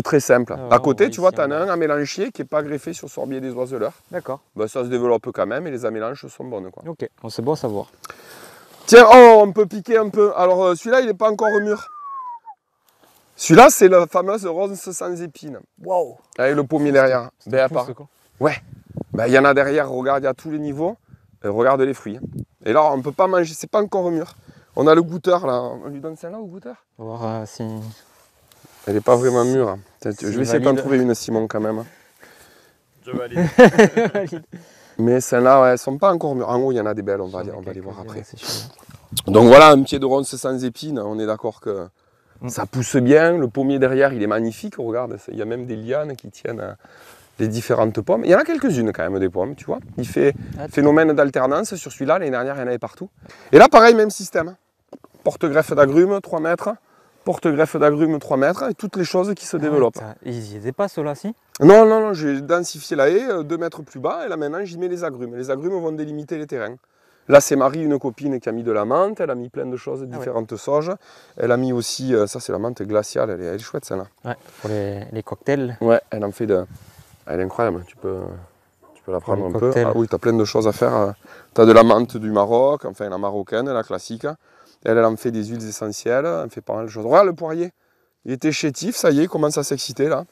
très simple. Ah, à côté, tu vois, tu as un à qui n'est pas greffé sur sorbier des oiseleurs. D'accord. Ben, ça se développe quand même et les amélanges sont bonnes. Quoi. Ok, c'est bon à savoir. Tiens, oh, on peut piquer un peu. Alors euh, celui-là, il n'est pas encore au mur. Celui-là, c'est la fameuse rose sans épines. Waouh Avec le pommier derrière. Ben, à part. Ouais. Ben, il y en a derrière, regarde, il y a tous les niveaux. Euh, regarde les fruits. Et là, on ne peut pas manger, c'est pas encore mûr. On a le goûteur là. On lui donne celle-là au goûteur On voir euh, si. Elle n'est pas vraiment mûre. Je vais essayer d'en trouver une, Simon, quand même. Je valide. Mais celles-là, elles ne sont pas encore mûres. En gros, il y en a des belles, on va, aller, les voir après. Donc voilà, un pied de ronce sans épines, on est d'accord que mm. ça pousse bien. Le pommier derrière, il est magnifique, regarde. Il y a même des lianes qui tiennent à, les différentes pommes. Il y en a quelques-unes quand même des pommes, tu vois. Il fait ah, phénomène d'alternance. Sur celui-là, l'année dernière, il y en avait partout. Et là, pareil, même système. Porte-greffe d'agrumes, 3 mètres. Porte-greffe d'agrumes, 3 mètres. Et toutes les choses qui se ah, développent. Ils n'y étaient pas, ceux-là, si Non, non, non. J'ai densifié la haie 2 euh, mètres plus bas. Et là, maintenant, j'y mets les agrumes. Les agrumes vont délimiter les terrains. Là, c'est Marie, une copine, qui a mis de la menthe. Elle a mis plein de choses, ah différentes Elle a mis aussi, euh, ça, c'est la menthe glaciale. Elle est, chouette, celle-là. Ouais, pour les cocktails. Ouais, elle en fait de, elle est incroyable, tu peux, tu peux la prendre un peu. Ah oui, tu as plein de choses à faire. Hein. Tu as de la menthe du Maroc, enfin la marocaine, la classique. Elle, en fait des huiles essentielles, elle fait pas mal de choses. Regarde le poirier, il était chétif, ça y est, il commence à s'exciter là.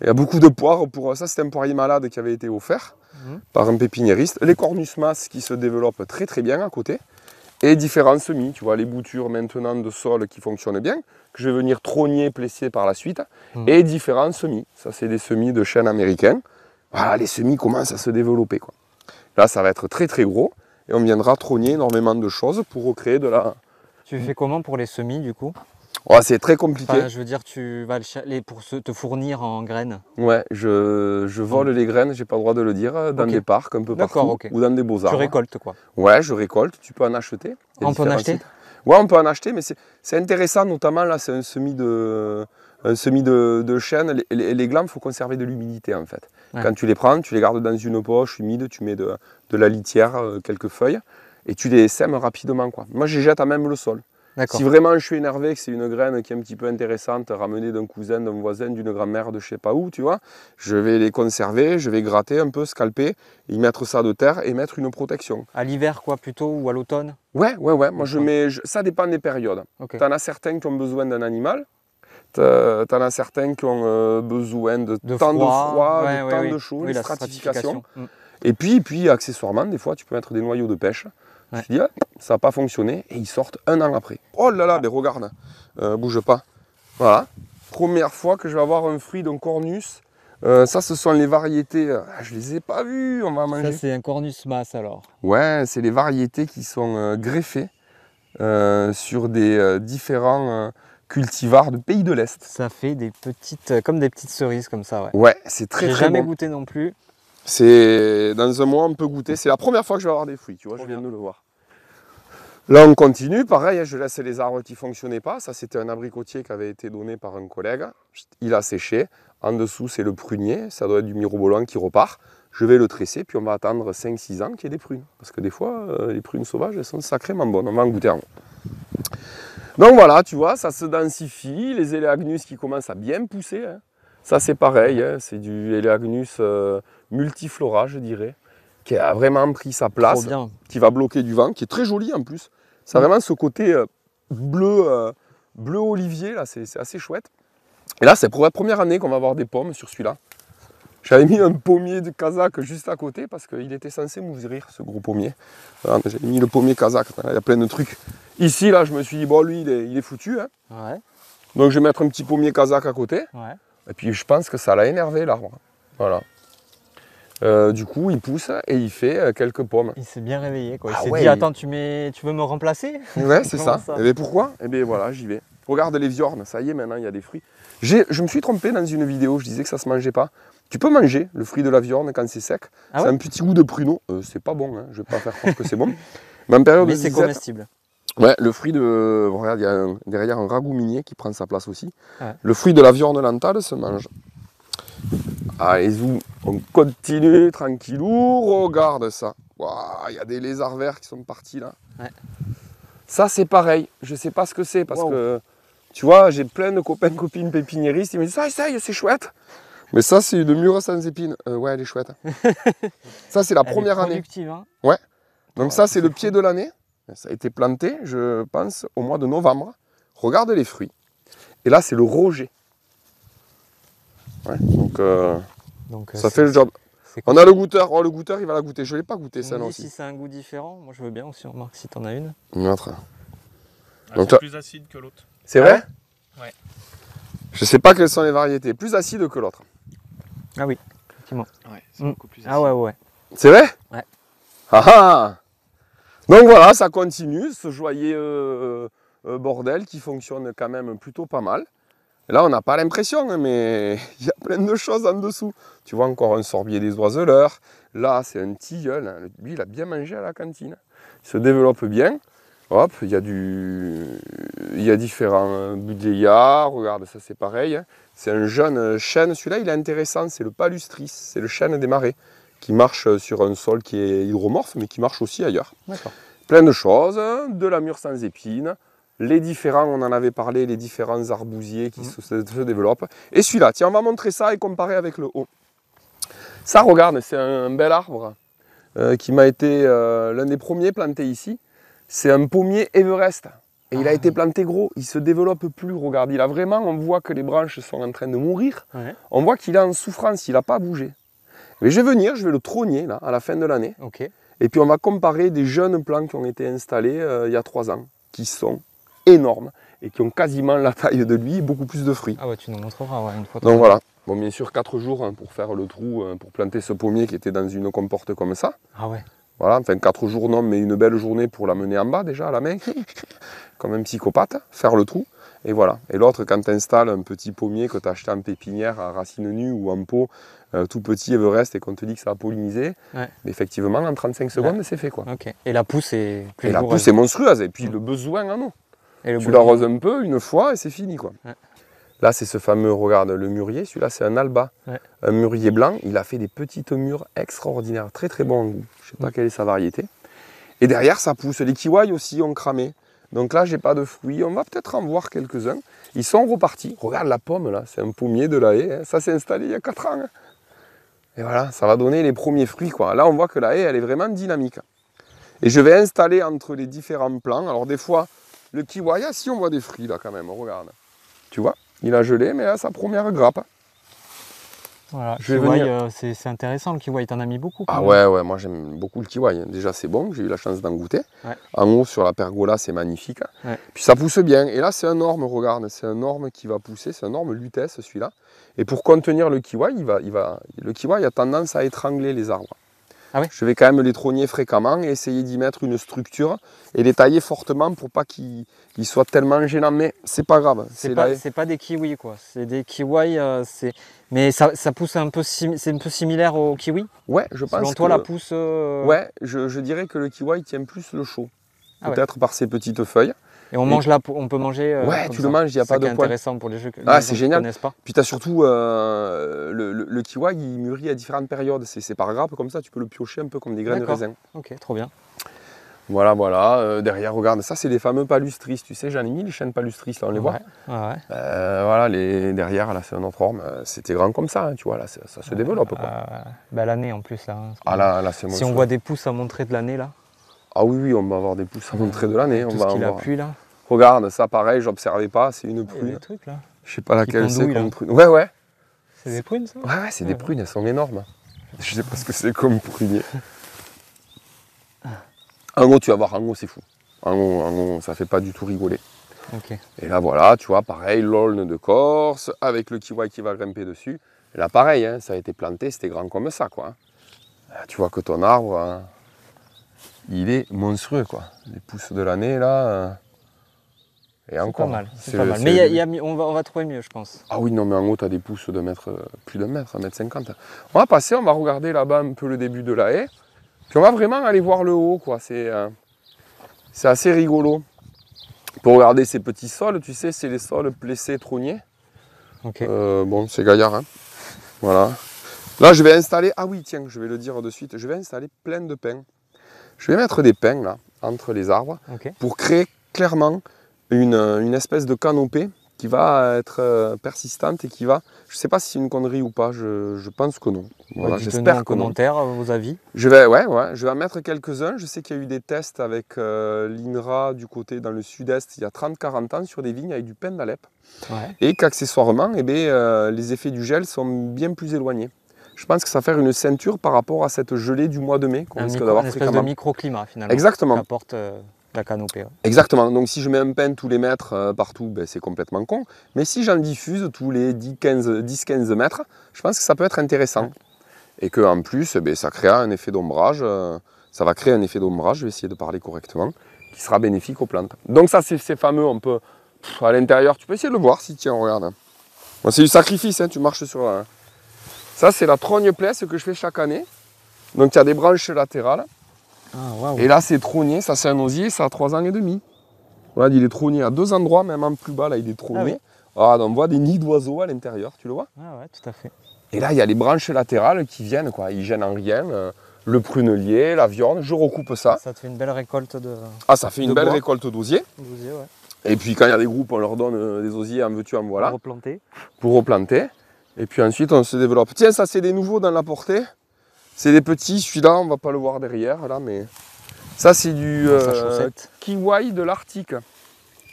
Il y a beaucoup de poires pour ça. C'était un poirier malade qui avait été offert mhm. par un pépiniériste. Les cornus masses qui se développent très très bien à côté et différents semis, tu vois, les boutures maintenant de sol qui fonctionnent bien, que je vais venir trogner, plesser par la suite, hmm. et différents semis. Ça, c'est des semis de chêne américain. Voilà, les semis commencent à se développer. Quoi. Là, ça va être très très gros, et on viendra trogner énormément de choses pour recréer de la... Tu fais comment pour les semis, du coup c'est très compliqué. je veux dire, tu vas le pour te fournir en graines. Ouais, je, vole hmm. les graines, j'ai pas le droit de le dire, euh, dans des parcs un peu partout ou dans des beaux arbres. Tu récoltes quoi Ouais, je récolte. Tu peux en acheter. On peut en acheter Ouais, on peut en acheter, mais c'est intéressant, notamment là, c'est un semi de un de, chêne. Les, glands, il faut conserver de l'humidité en fait. Quand tu les prends, tu les gardes dans une poche humide, tu mets de, la litière, euh, quelques feuilles, et tu les sèmes rapidement. Quoi. Moi, je jette à même le sol. Si vraiment je suis énervé, que c'est une graine qui est un petit peu intéressante, ramenée d'un cousin, d'un voisin, d'une grand-mère, de je sais pas où, tu vois, je vais les conserver, je vais gratter un peu, scalper, y mettre ça de terre et mettre une protection. À l'hiver, quoi, plutôt, ou à l'automne Ouais, ouais, ouais. Moi, je mets, ça dépend des périodes. Tu en as certains qui ont besoin d'un animal, T'en as certains qui ont euh, besoin de, de tant de froid, de de chaud, de stratification. Mm. Et puis, puis, accessoirement, des fois, tu peux mettre des noyaux de pêche ça n'a pas fonctionné. Et ils sortent un an après. Oh là là, mais regarde, euh, bouge pas. Voilà. Première fois que je vais avoir un fruit d'un cornus. Euh, ça, ce sont les variétés. Euh, ah, je les ai pas vues, on va manger. Ça, c'est un cornus masse alors. Ouais, c'est les variétés qui sont euh, greffées sur des différents cultivars de pays de l'Est. Ça fait des petites, comme des petites cerises comme ça, ouais. c'est très très. J'ai jamais goûté non plus. C'est dans un mois, on peut goûter. C'est la première fois que je vais avoir des fruits, tu vois, je viens de le voir. Là, on continue. Pareil, hein, je laisse les arbres qui ne fonctionnaient pas. Ça, c'était un abricotier qui avait été donné par un collègue. Il a séché. En dessous, c'est le prunier. Ça doit être du mirobolant qui repart. Je vais le tresser, puis on va attendre 5-6 ans qu'il y ait des prunes. Parce que des fois, euh, les prunes sauvages, elles sont sacrément bonnes. On va en goûter un. Donc voilà, tu vois, ça se densifie. Les éléagnus qui commencent à bien pousser. Hein. Ça, c'est pareil. Hein. C'est du éléagnus... Euh, multiflora, je dirais, qui a vraiment pris sa place, qui va bloquer du vent, qui est très joli en plus. Ça mm. vraiment ce côté euh, bleu, euh, bleu olivier, là, c'est assez chouette. Et là, c'est pour la première année qu'on va avoir des pommes sur celui-là. J'avais mis un pommier de Kazakh juste à côté parce qu'il était censé m'ouvrir ce gros pommier. J'ai mis le pommier Kazakh, il y a plein de trucs. Ici, là, je me suis dit, bon, lui, il est, foutu. Hein. Donc, je vais mettre un petit pommier Kazakh à côté. Et puis, je pense que ça l'a énervé, l'arbre. Voilà. Euh, du coup, il pousse et il fait euh, quelques pommes. Il s'est bien réveillé, quoi. Il ah s'est dit, attends, tu, mets... tu veux me remplacer Ouais, c'est ça. Et eh ben, pourquoi Eh bien voilà, j'y vais. Regarde les viornes, ça y est, maintenant, il y a des fruits. Je me suis trompé dans une vidéo, je disais que ça se mangeait pas. Tu peux manger le fruit de la viorne quand c'est sec. Ah c'est un petit goût de pruneau. Euh, c'est pas bon, Je hein. je vais pas faire croire que c'est bon. Mais c'est comestible. Ouais, le fruit de. regarde, il y a derrière un ragout minier qui prend sa place aussi. Le fruit de la viande lentale se mange Allez, vous on continue tranquillou, regarde ça. Il y a des lézards verts qui sont partis là. Ça c'est pareil, je sais pas ce que c'est parce que tu vois, j'ai plein de copains, copines pépiniéristes, ils me disent ça, ça, c'est chouette. Mais ça c'est une mure sans épines. Euh, ouais, elle est chouette. ça c'est la première année. productive, Hein. Ouais. Donc ça c'est le pied de l'année. Ça a été planté, je pense, au mois de novembre. Regarde les fruits. Et là c'est le roger donc, euh, euh, ça fait le job. On a le goûteur, oh, le goûteur il va la goûter, je ne l'ai pas goûté celle-là aussi. Si c'est un goût différent, moi je veux bien aussi, remarque si t'en as une. Une autre. plus acide que l'autre. C'est vrai Ouais. Je sais pas quelles sont les variétés, plus acide que l'autre. Ah oui, effectivement. Ouais, c'est beaucoup plus mm. ah acide. Ah ouais, ouais. C'est vrai Ouais. Ah ah Donc voilà, ça continue, ce joyeux euh, bordel qui fonctionne quand même plutôt pas mal là, on n'a pas l'impression, hein, mais il y a plein de choses en dessous. Tu vois encore un sorbier des oiseleurs. Là, c'est un tilleul. Hein. Lui, il a bien mangé à la cantine. Il se développe bien. Hop, il y a du, il y a différents euh, budéias. Regarde, ça c'est pareil. Hein. C'est un jeune euh, chêne. Celui-là, il est intéressant. C'est le palustris. C'est le chêne des marais qui marche euh, sur un sol qui est hydromorphe, mais qui marche aussi ailleurs. Plein de choses, de la mûre sans épines, les différents, on en avait parlé, les différents arbousiers qui mhm. se, développent. Et celui-là, tiens, on va montrer ça et comparer avec le haut. Ça, regarde, c'est un, bel arbre euh, qui m'a été euh, l'un des premiers plantés ici. C'est un pommier Everest. Et il a ah été planté gros, il se développe plus, regarde. Il a vraiment, on voit que les branches sont en train de mourir. On voit qu'il est en souffrance, il n'a pas bougé. Mais je vais venir, je vais le trogner là, à la fin de l'année. Et puis on va comparer des jeunes plants qui ont été installés euh, il y a trois ans, qui sont énormes et qui ont quasiment la taille de lui, beaucoup plus de fruits. Ah ouais, tu nous montreras une fois. Donc voilà. Bon, bien sûr, 4 jours hein, pour faire le trou, hein, pour planter ce pommier qui était dans une comporte comme ça. Ah ouais. Voilà, enfin 4 jours non, mais une belle journée pour l'amener en bas déjà à la main, comme un psychopathe, faire le trou. Et voilà. Et l'autre, quand tu installes un petit pommier que tu as acheté en pépinière à racines nues ou en pot, euh, tout petit Everest, et qu'on te dit que ça a pollinisé, effectivement, en 35 secondes, c'est fait. quoi. Et la pousse est Et la pousse est monstrueuse, et puis le besoin en eau tu l'arroses un peu, une fois, et c'est fini. quoi. Là, c'est ce fameux, regarde, le mûrier. Celui-là, c'est un alba. Un mûrier blanc. Il a fait des petites murs extraordinaires, très très bon en goût. Je ne sais pas mm. quelle est sa variété. Et derrière, ça pousse. Les kiwai aussi ont cramé. Donc là, j'ai pas de fruits. On va peut-être en voir quelques-uns. Ils sont repartis. Regarde la pomme, là. C'est un pommier de la haie. Hein. Ça s'est installé il y a 4 ans. Hein. Et voilà, ça va donner les premiers fruits. Quoi. Là, on voit que la haie, elle est vraiment dynamique. Et je vais installer entre les différents plans. Alors des fois, le kiwaya, si on voit des fruits là quand même, regarde. Tu vois, il a gelé, mais là, sa première grappe. Voilà, le kiwai, euh, c'est intéressant le kiwai, t'en as mis beaucoup. Ah ouais, ouais, moi j'aime beaucoup le kiwai. Déjà c'est bon, j'ai eu la chance d'en goûter. En haut sur la pergola, c'est magnifique. Puis ça pousse bien. Et là c'est un orme, regarde, c'est un orme qui va pousser, c'est un orme lutesse celui-là. Et pour contenir le kiwai, il va, il va, le kiwai a tendance à étrangler les arbres. Ah je vais quand même les trogner fréquemment et essayer d'y mettre une structure et les tailler fortement pour pas qu'ils soient tellement gênants. Mais c'est pas grave. C'est pas, pas des kiwis quoi. C'est des kiwis. Euh, mais ça, pousse un peu, c'est un peu similaire au kiwi. Ouais, je pense. Selon toi, la pousse. Euh, ouais, je, dirais que le kiwi tient plus le chaud, ah peut-être par ses petites feuilles. Et on, mange là, on peut manger. Euh, ouais, tu le manges, il n'y a pas de point C'est intéressant pour les jeux, ah, qui ah, ne connaissent pas. Puis tu as surtout euh, le, le, il mûrit à différentes périodes. C'est par grappe comme ça, tu peux le piocher un peu comme des graines de raisin. Ok, trop bien. Voilà, voilà. Euh, derrière, regarde, ça, c'est des fameux palustris. Tu sais, j'en ai mis les chaînes palustris, là, on les voit. Ouais. voilà, les... derrière, là, c'est un autre orme, C'était grand comme ça, hein, tu vois, là, ça, se développe. bah, l'année en plus, là. Hein, ah là, là c'est Si on voit des pouces à montrer de l'année, là. Ah oui, oui, on va avoir des pousses à montrer de l'année. on va ce avoir... là Regarde, ça pareil, j'observais pas, c'est une prune. Je sais pas laquelle c'est comme prune. Ouais, ouais. C'est des prunes, ça Ouais, c'est des prunes, elles sont énormes. Je sais pas ce que c'est comme prunier. En gros, tu vas voir, en gros, c'est fou. En gros, en gros, ça fait pas du tout rigoler. Et là, voilà, tu vois, pareil, l'aulne de Corse, avec le kiwi qui va grimper dessus. là, pareil, hein, ça a été planté, c'était grand comme ça, quoi. Euh, tu vois que ton arbre, hein, il est monstrueux quoi. Les pousses de l'année là. Euh, et encore. mal, c'est pas mal. Mais on, va, trouver mieux, je pense. Ah oui, non, mais en haut, tu as des pousses de mètre, euh, plus de mètre, 1 mètre 50 On va passer, on va regarder là-bas un peu le début de la haie. Puis on va vraiment aller voir le haut, quoi. C'est euh, assez rigolo. Pour regarder ces petits sols, tu sais, c'est les sols plessés tronniers, bon, c'est gaillard. Hein. Voilà. Là, je vais installer. Ah oui, tiens, je vais le dire de suite. Je vais installer plein de pins. Je vais mettre des pins là, entre les arbres, pour créer clairement une, espèce de canopée qui va être euh, persistante et qui va. Je ne sais pas si c'est une connerie ou pas, je, pense que non. Voilà, J'espère que commentaire euh, vos avis. Je vais, ouais, ouais, je vais en mettre quelques-uns. Je sais qu'il y a eu des tests avec euh, l'INRA du côté dans le sud-est il y a 30-40 ans sur des vignes avec du pain d'Alep. Et qu'accessoirement, eh ben, les effets du gel sont bien plus éloignés je pense que ça va faire une ceinture par rapport à cette gelée du mois de mai qu'on risque d'avoir fréquemment. de microclimat finalement. Exactement. Qu'apporte euh, la canopée. Hein. Exactement. Donc si je mets un pain tous les mètres euh, partout, ben, c'est complètement con. Mais si j'en diffuse tous les 10-15 mètres, je pense que ça peut être intéressant. Et qu'en plus, ben, ça un effet d'ombrage. Euh, ça va créer un effet d'ombrage, je vais essayer de parler correctement, qui sera bénéfique aux plantes. Donc ça, c'est fameux, on peut... à l'intérieur, tu peux essayer de le voir si tiens, regarde. c'est du sacrifice, hein, tu marches sur... Ça, c'est la trogne ce que je fais chaque année. Donc, il y a des branches latérales. Ah, et là, c'est trônier. Ça, c'est un osier. Ça a trois ans et demi. Voilà, il est trônier à deux endroits, même en plus bas, là, il est trônier. Ah ah, on voit des nids d'oiseaux à l'intérieur, tu le vois Ah ouais, tout à fait. Et là, il y a les branches latérales qui viennent, quoi. Ils gênent en rien. Euh, le prunelier, la viande, je recoupe ça. Ça te fait une belle récolte de. Ah, ça fait une belle récolte d'osier. Et puis quand il y a des groupes, on leur donne euh, des osiers, en veux-tu, en voilà. Pour replanter. Pour replanter. Et puis ensuite, on se développe. Tiens, ça, c'est des nouveaux dans la portée. C'est des petits. Celui-là, on va pas le voir derrière, là, mais... Ça, c'est du euh, kiwi de l'Arctique.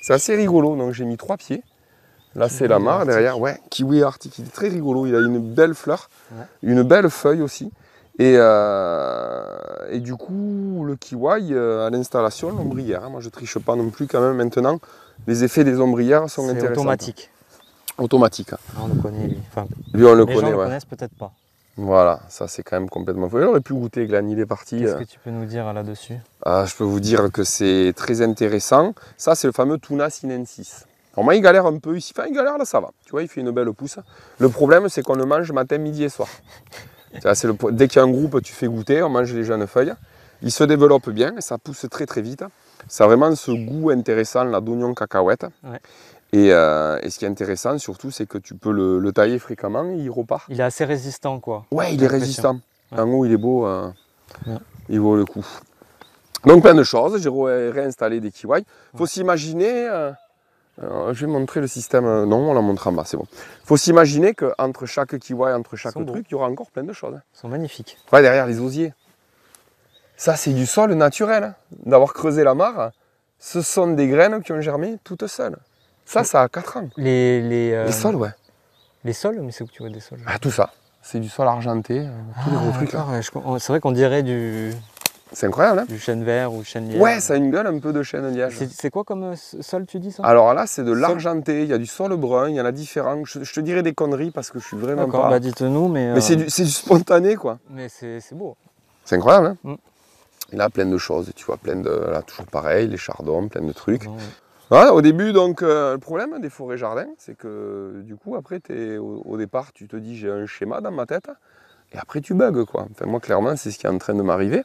C'est assez rigolo. Donc, j'ai mis trois pieds. Là, c'est la mare derrière. Ouais, kiwi arctique. Il est très rigolo. Il a une belle fleur, une belle feuille aussi. Et, euh, du coup, le kiwi euh, à l'installation, l'ombrière. Hein. Moi, je triche pas non plus quand même maintenant. Les effets des ombrières sont intéressants. C'est automatique automatique. Hein. Ah, on le connaît, lui. lui on le les connaît, gens connaissent peut-être pas. Voilà, ça c'est quand même complètement fou. J'aurais pu goûter la il est parti. Qu'est-ce euh. que tu peux nous dire là-dessus ah, Je peux vous dire que c'est très intéressant. Ça, c'est le fameux Tuna sinensis. Au moi, il galère un peu ici. Enfin, il galère là, ça va. Tu vois, il fait une belle pousse. Le problème, c'est qu'on le mange matin, midi et soir. le... Dès qu'il y a un groupe, tu fais goûter, on mange les jeunes feuilles. Il se développe bien, ça pousse très très vite. Ça a vraiment ce goût intéressant d'oignon cacahuète. Euh, et, ce qui est intéressant surtout, c'est que tu peux le, tailler fréquemment il repart. Il est assez résistant, quoi. Ouais, il est résistant. En haut, il est beau. Euh, il vaut le coup. Donc plein de choses. J'ai réinstallé des kiwis. Faut s'imaginer. Euh, je vais montrer le système. Non, on la montre en bas, c'est bon. Faut s'imaginer qu'entre chaque kiwai, entre chaque truc, il y aura encore plein de choses. Ils sont magnifiques. Ouais, derrière les osiers. Ça, c'est du sol naturel. D'avoir creusé la mare, ce sont des graines qui ont germé toutes seules. Ça, ça a 4 ans. Euh, les, sols, ouais. Les sols Mais c'est où que tu vois des sols Ah, tout ça. C'est du sol argenté, euh, tous les gros ah, trucs là. Oh, c'est vrai qu'on dirait du. C'est incroyable, hein Du chêne vert ou chêne liège. Ouais, ça a une gueule un peu de chêne liège. C'est quoi comme euh, sol, tu dis ça Alors là, c'est de l'argenté, il y a du sol brun, il y en a différents. Je, te dirais des conneries parce que je suis vraiment pas. bah dites-nous, mais. Mais c'est du, spontané, quoi. Mais c'est beau. C'est incroyable, hein mm. Il plein de choses, tu vois, plein de. Là, toujours pareil, les chardons, plein de trucs. Ah, au début, donc, euh, le problème des forêts jardins, c'est que du coup, après, au, départ, tu te dis j'ai un schéma dans ma tête, et après, tu bugs, quoi. Enfin, moi, clairement, c'est ce qui est en train de m'arriver.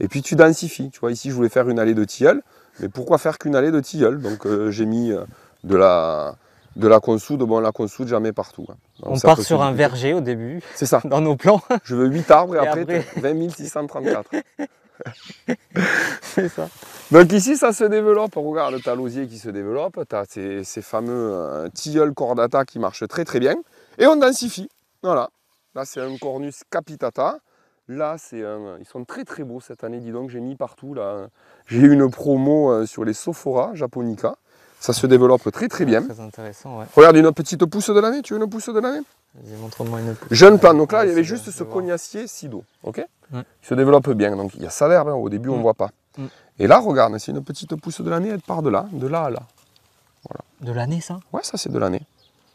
Et puis, tu densifies. Tu vois, ici, je voulais faire une allée de tilleul, mais pourquoi faire qu'une allée de tilleul Donc, euh, j'ai mis euh, de la. De la consoude, bon, la consoude jamais partout. Hein. On part sur un verger au début. C'est ça. Dans nos plans. Je veux 8 arbres et, après, après... 20 634. c'est ça. Donc ici, ça se développe. Regarde, tu as l'osier qui se développe, tu as ces, fameux euh, tilleuls cordata qui marchent très très bien. Et on densifie. Voilà. Là, c'est un cornus capitata. Là, c'est un... Euh, ils sont très très beaux cette année. Dis donc, j'ai mis partout. là. Euh, j'ai eu une promo sur les Sophora japonica. Ça se développe très très bien. Très intéressant, Regarde une petite pousse de l'année. Tu veux une pousse de l'année montre une Jeune plante. Donc là, il y avait juste ce cognacier Sido. OK Il se développe bien. Donc il y a ça hein. Au début, on ne mm. voit pas. Et là, regarde, c'est une petite pousse de l'année, elle part de là, de là à là. De l'année, ça Ouais, ça, c'est de l'année.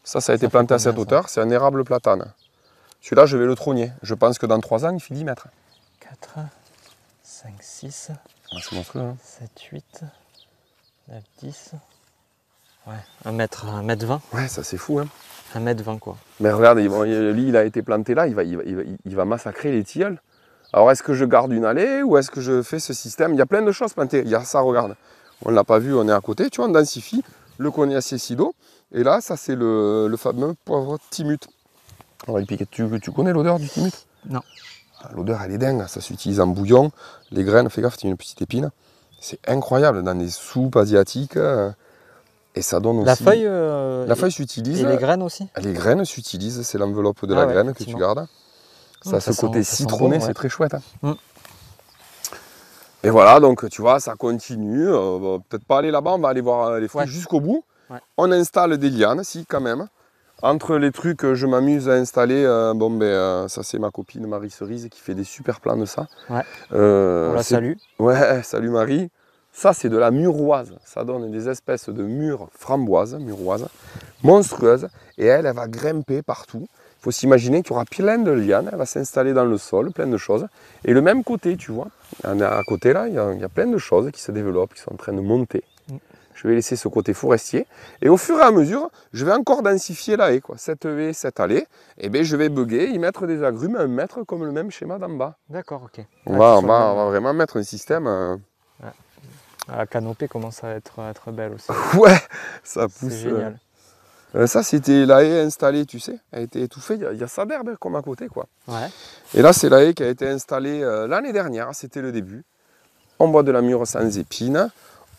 Ça, ça a été planté à cette hauteur, c'est un érable platane. Celui-là, je vais le trogner. Je pense que dans 3 ans, il fait 10 mètres. 4, 5, 6, 7, 8, 9, 10. Ouais, 1 mètre, 1 mètre 20. Ouais, ça c'est fou. Hein. 1 mètre 20 quoi. Mais regarde, lui il a été planté là, il va, il va, il va massacrer les tilleuls. Alors est-ce que je garde une allée ou est-ce que je fais ce système Il y a plein de choses plantées. Il y a ça, regarde. On ne l'a pas vu, on est à côté. Tu vois, on densifie le cognacier sido. Et là, ça c'est le, fameux poivre timut. On va le Tu, tu connais l'odeur du timut Non. Ah, l'odeur, elle est dingue. Hein. Ça s'utilise en bouillon. Les graines, fais gaffe, c'est une petite épine. C'est incroyable dans les soupes asiatiques. Euh, et ça donne la Feuille, euh, la feuille s'utilise. Et les graines aussi Les graines s'utilisent. C'est l'enveloppe de ah la graine que tu gardes ça ce côté citronné, c'est très chouette. Hein. Mm. Et voilà, donc tu vois, ça continue. va euh, bah, Peut-être pas aller là-bas, on va aller voir euh, les fruits jusqu'au bout. On installe des lianes, si, quand même. Entre les trucs, euh, je m'amuse à installer. bon, ben, ça, c'est ma copine Marie Cerise qui fait des super plans de ça. Ouais. on la salue. Ouais, salut Marie. Ça, c'est de la muroise. Ça donne des espèces de murs framboises, muroises, monstrueuses. Et elle, elle va grimper partout faut s'imaginer qu'il y aura plein de lianes, elle va s'installer dans le sol, plein de choses. Et le même côté, tu vois, à côté là, il y, a, plein de choses qui se développent, qui sont en train de monter. Mm. Je vais laisser ce côté forestier. Et au fur et à mesure, je vais encore densifier la haie. Quoi. Cette haie, cette allée, et eh bien, je vais bugger, y mettre des agrumes un mètre comme le même schéma d'en bas. D'accord, ok. On, ah, va, va, vraiment mettre un système... Euh. Ah, la canopée commence à être, être belle aussi. Ouais, ça pousse. C'est euh, génial. Euh, ça, c'était la haie installée, tu sais. Elle a été étouffée. Il y, a sa berbe comme à côté, quoi. Ouais. Et là, c'est la haie qui a été installée euh, l'année dernière. C'était le début. On voit de la mûre sans épines.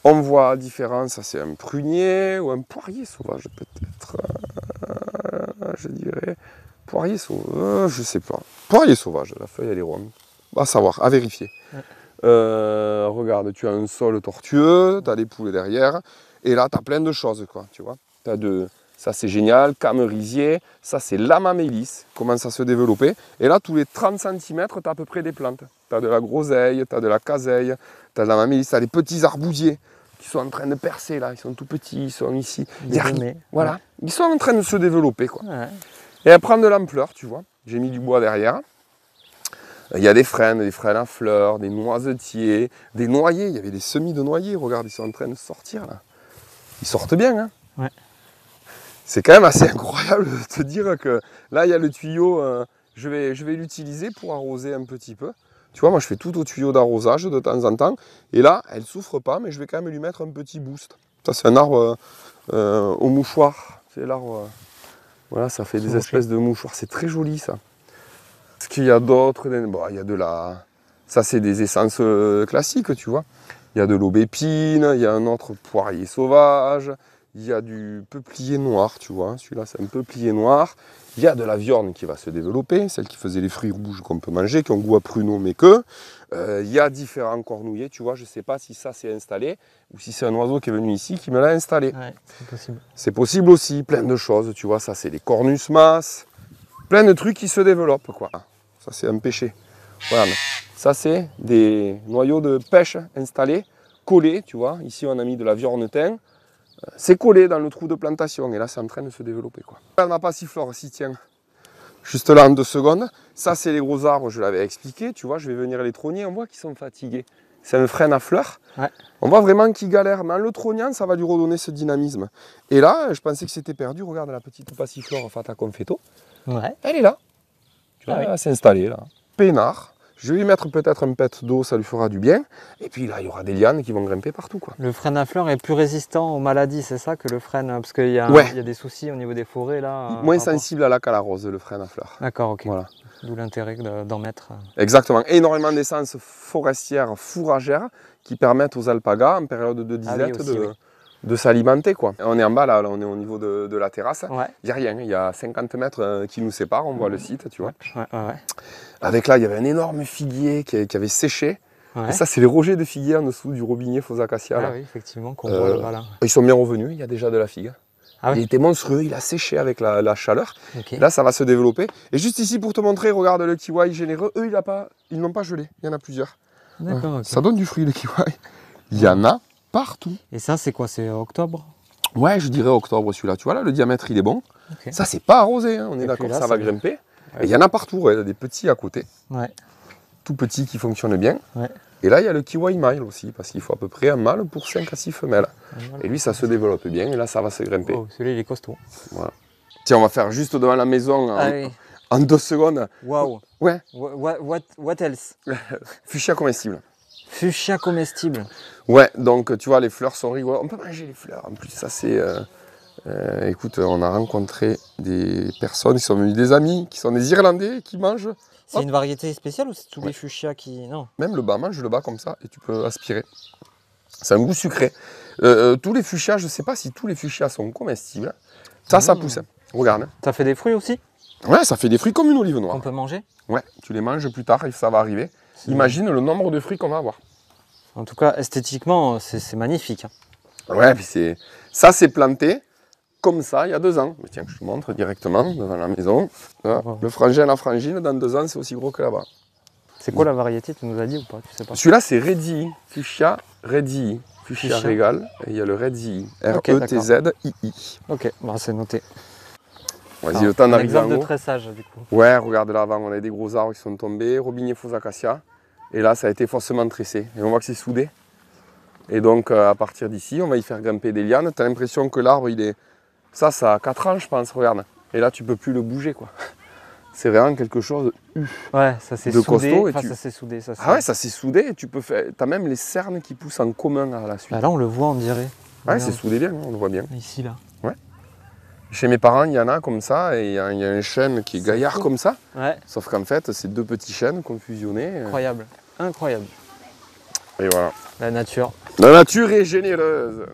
On voit la ça c'est un prunier ou un poirier sauvage, peut-être. Euh, je dirais. Poirier sauvage, je sais pas. Poirier sauvage, la feuille, elle est ronde. À savoir, à vérifier. regarde, tu as un sol tortueux, tu as des poules derrière, et là, tu as plein de choses, quoi, tu vois. Tu de, ça, c'est génial. Camerisier, ça, c'est la mamélisse, commence à se développer. Et là, tous les 30 cm, tu as à peu près des plantes. Tu as de la groseille, tu as de la caseille, tu as de la mamélisse, tu des petits arbousiers qui sont en train de percer là. Ils sont tout petits, ils sont ici. Ils voilà. Ils sont en train de se développer. Quoi. Et à prendre de l'ampleur, tu vois. J'ai mis du bois derrière. Il y a des frênes, des frênes à fleurs, des noisetiers, des noyers. Il y avait des semis de noyers, regarde, ils sont en train de sortir là. Ils sortent bien, hein c'est quand même assez incroyable de te dire que là, il y a le tuyau, euh, je vais, l'utiliser pour arroser un petit peu. Tu vois, moi, je fais tout au tuyau d'arrosage de temps en temps. Et là, elle souffre pas, mais je vais quand même lui mettre un petit boost. Ça, c'est un arbre euh, au mouchoir. C'est l'arbre. Euh, voilà, ça fait des espèces de mouchoirs. C'est très joli, ça. Ce qu'il y a d'autres, bon, il y a de la. Ça, c'est des essences classiques, tu vois. Il y a de l'aubépine, il y a un autre poirier sauvage, il y a du peuplier noir, tu vois, celui-là c'est un peuplier noir, il y a de la viorne qui va se développer, celle qui faisait les fruits rouges qu'on peut manger, qui ont goût à pruneau mais que, euh, il y a différents cornouillers, tu vois, je ne sais pas si ça s'est installé, ou si c'est un oiseau qui est venu ici qui me l'a installé. c'est possible. C'est possible aussi, plein de choses, tu vois, ça c'est les cornus masses, plein de trucs qui se développent, quoi. Ça c'est un péché. Voilà, ça c'est des noyaux de pêche installés, collés, tu vois, ici on a mis de la viorne teint, c'est collé dans le trou de plantation et là c'est en train de se développer quoi. Là, on a pas juste là en deux secondes. Ça c'est les gros arbres, je l'avais expliqué, tu vois, je vais venir les trogner, on voit qu'ils sont fatigués. C'est un frein à fleurs. On voit vraiment qu'ils galère mais en le trognant, ça va lui redonner ce dynamisme. Et là, je pensais que c'était perdu. Regarde la petite passiflore Fata Confetto. Ouais. Elle est là. Tu vois, elle va s'est là. Peinard. Je vais lui mettre peut-être un pet d'eau, ça lui fera du bien. Et puis là, il y aura des lianes qui vont grimper partout. Quoi. Le frêne à fleurs est plus résistant aux maladies, c'est ça que le frêne hein, Parce qu'il y, a des soucis au niveau des forêts là. Euh, Moins sensible à la calarose, le frêne à fleurs. D'accord, ok. Voilà. D'où l'intérêt d'en mettre. Euh. Exactement. Énormément d'essences forestières, fourragères, qui permettent aux alpagas, en période de ah disette, de, de s'alimenter quoi. On est en bas là, on est au niveau de, la terrasse. Il n'y a rien, il y a 50 mètres euh, qui nous séparent, on voit le site, tu vois. Avec là, il y avait un énorme figuier qui, avait séché. Et ça, c'est les rochers de figuier en dessous du robinet faux acacia. Ah oui, effectivement, qu'on voit euh, là, Ils sont bien revenus, il y a déjà de la figue. Ah il était monstrueux, il a séché avec la, chaleur. Là, ça va se développer. Et juste ici, pour te montrer, regarde le kiwi généreux. Eux, il a pas, ils n'ont pas gelé. Il y en a plusieurs. Ça donne du fruit, le kiwi. Il y en a partout. Et ça, c'est quoi C'est octobre Ouais, je dirais octobre celui-là. Tu vois là, le diamètre, il est bon. Ça, c'est pas arrosé. Hein. On est d'accord, ça va grimper. il y en a partout. Il y a des petits à côté. Tout petits qui fonctionnent bien. Et là, il y a le Kiwi Mile aussi, parce qu'il faut à peu près un mâle pour 5 à 6 femelles. Et lui, ça se développe bien. Et là, ça va se grimper. Oh, celui-là, il est costaud. Tiens, on va faire juste devant la maison. En, ah deux secondes. Waouh. Ouais. What, what else Fuchsia comestible. Fuchsia comestible. Ouais, donc tu vois, les fleurs sont rigolotes. On peut manger les fleurs. En plus, ça c'est. Euh, euh, écoute, on a rencontré des personnes ils sont venus, des amis, qui sont des Irlandais, qui mangent. C'est une variété spéciale ou c'est tous les fuchsia qui. Non. Même le bas, mange le bas comme ça et tu peux aspirer. C'est un goût sucré. Euh, tous les fuchsia, je ne sais pas si tous les fuchsia sont comestibles. Ça, ça mmh. pousse. Regarde. Hein. Ça fait des fruits aussi Ouais, ça fait des fruits comme une olive noire. On peut manger Ouais, tu les manges plus tard, et ça va arriver. Imagine le nombre de fruits qu'on va avoir. En tout cas, esthétiquement, c'est magnifique. Hein. Ouais, puis c'est ça, c'est planté comme ça il y a deux ans. Mais tiens, je te montre directement devant la maison. Ah, le frangin la frangine, dans deux ans, c'est aussi gros que là-bas. C'est quoi la variété Tu nous as dit ou pas, Celui-là, c'est Reddy Fuchsia Reddy Fuchsia, Et il y a le Reddy R-E-T-Z-I-I. Ok, e bah, c'est noté. Vas-y, le temps d'arriver de tressage, du coup. Ouais, regarde là avant, on a des gros arbres qui sont tombés, robinier faux acacia. Et là, ça a été forcément tressé. Et on voit que c'est soudé. Et donc, euh, à partir d'ici, on va y faire grimper des lianes. T'as l'impression que l'arbre, il est... Ça, ça a 4 ans, je pense, regarde. Et là, tu peux plus le bouger, quoi. C'est vraiment quelque chose de... Ouais, ça s'est soudé. Costaud, ça s'est soudé, Ah ouais, ça s'est soudé. tu peux faire... T'as même les cernes qui poussent en commun à la suite. Bah là, on le voit, on dirait. Ouais, c'est soudé bien, hein, on le voit bien. Ici, là. Chez mes parents, il y en a comme ça, et il y, a, une un chêne qui est, gaillard comme ça. Sauf qu'en fait, c'est deux petits chênes confusionnés. Euh. Incroyable, incroyable. Et voilà. La nature. La nature est généreuse.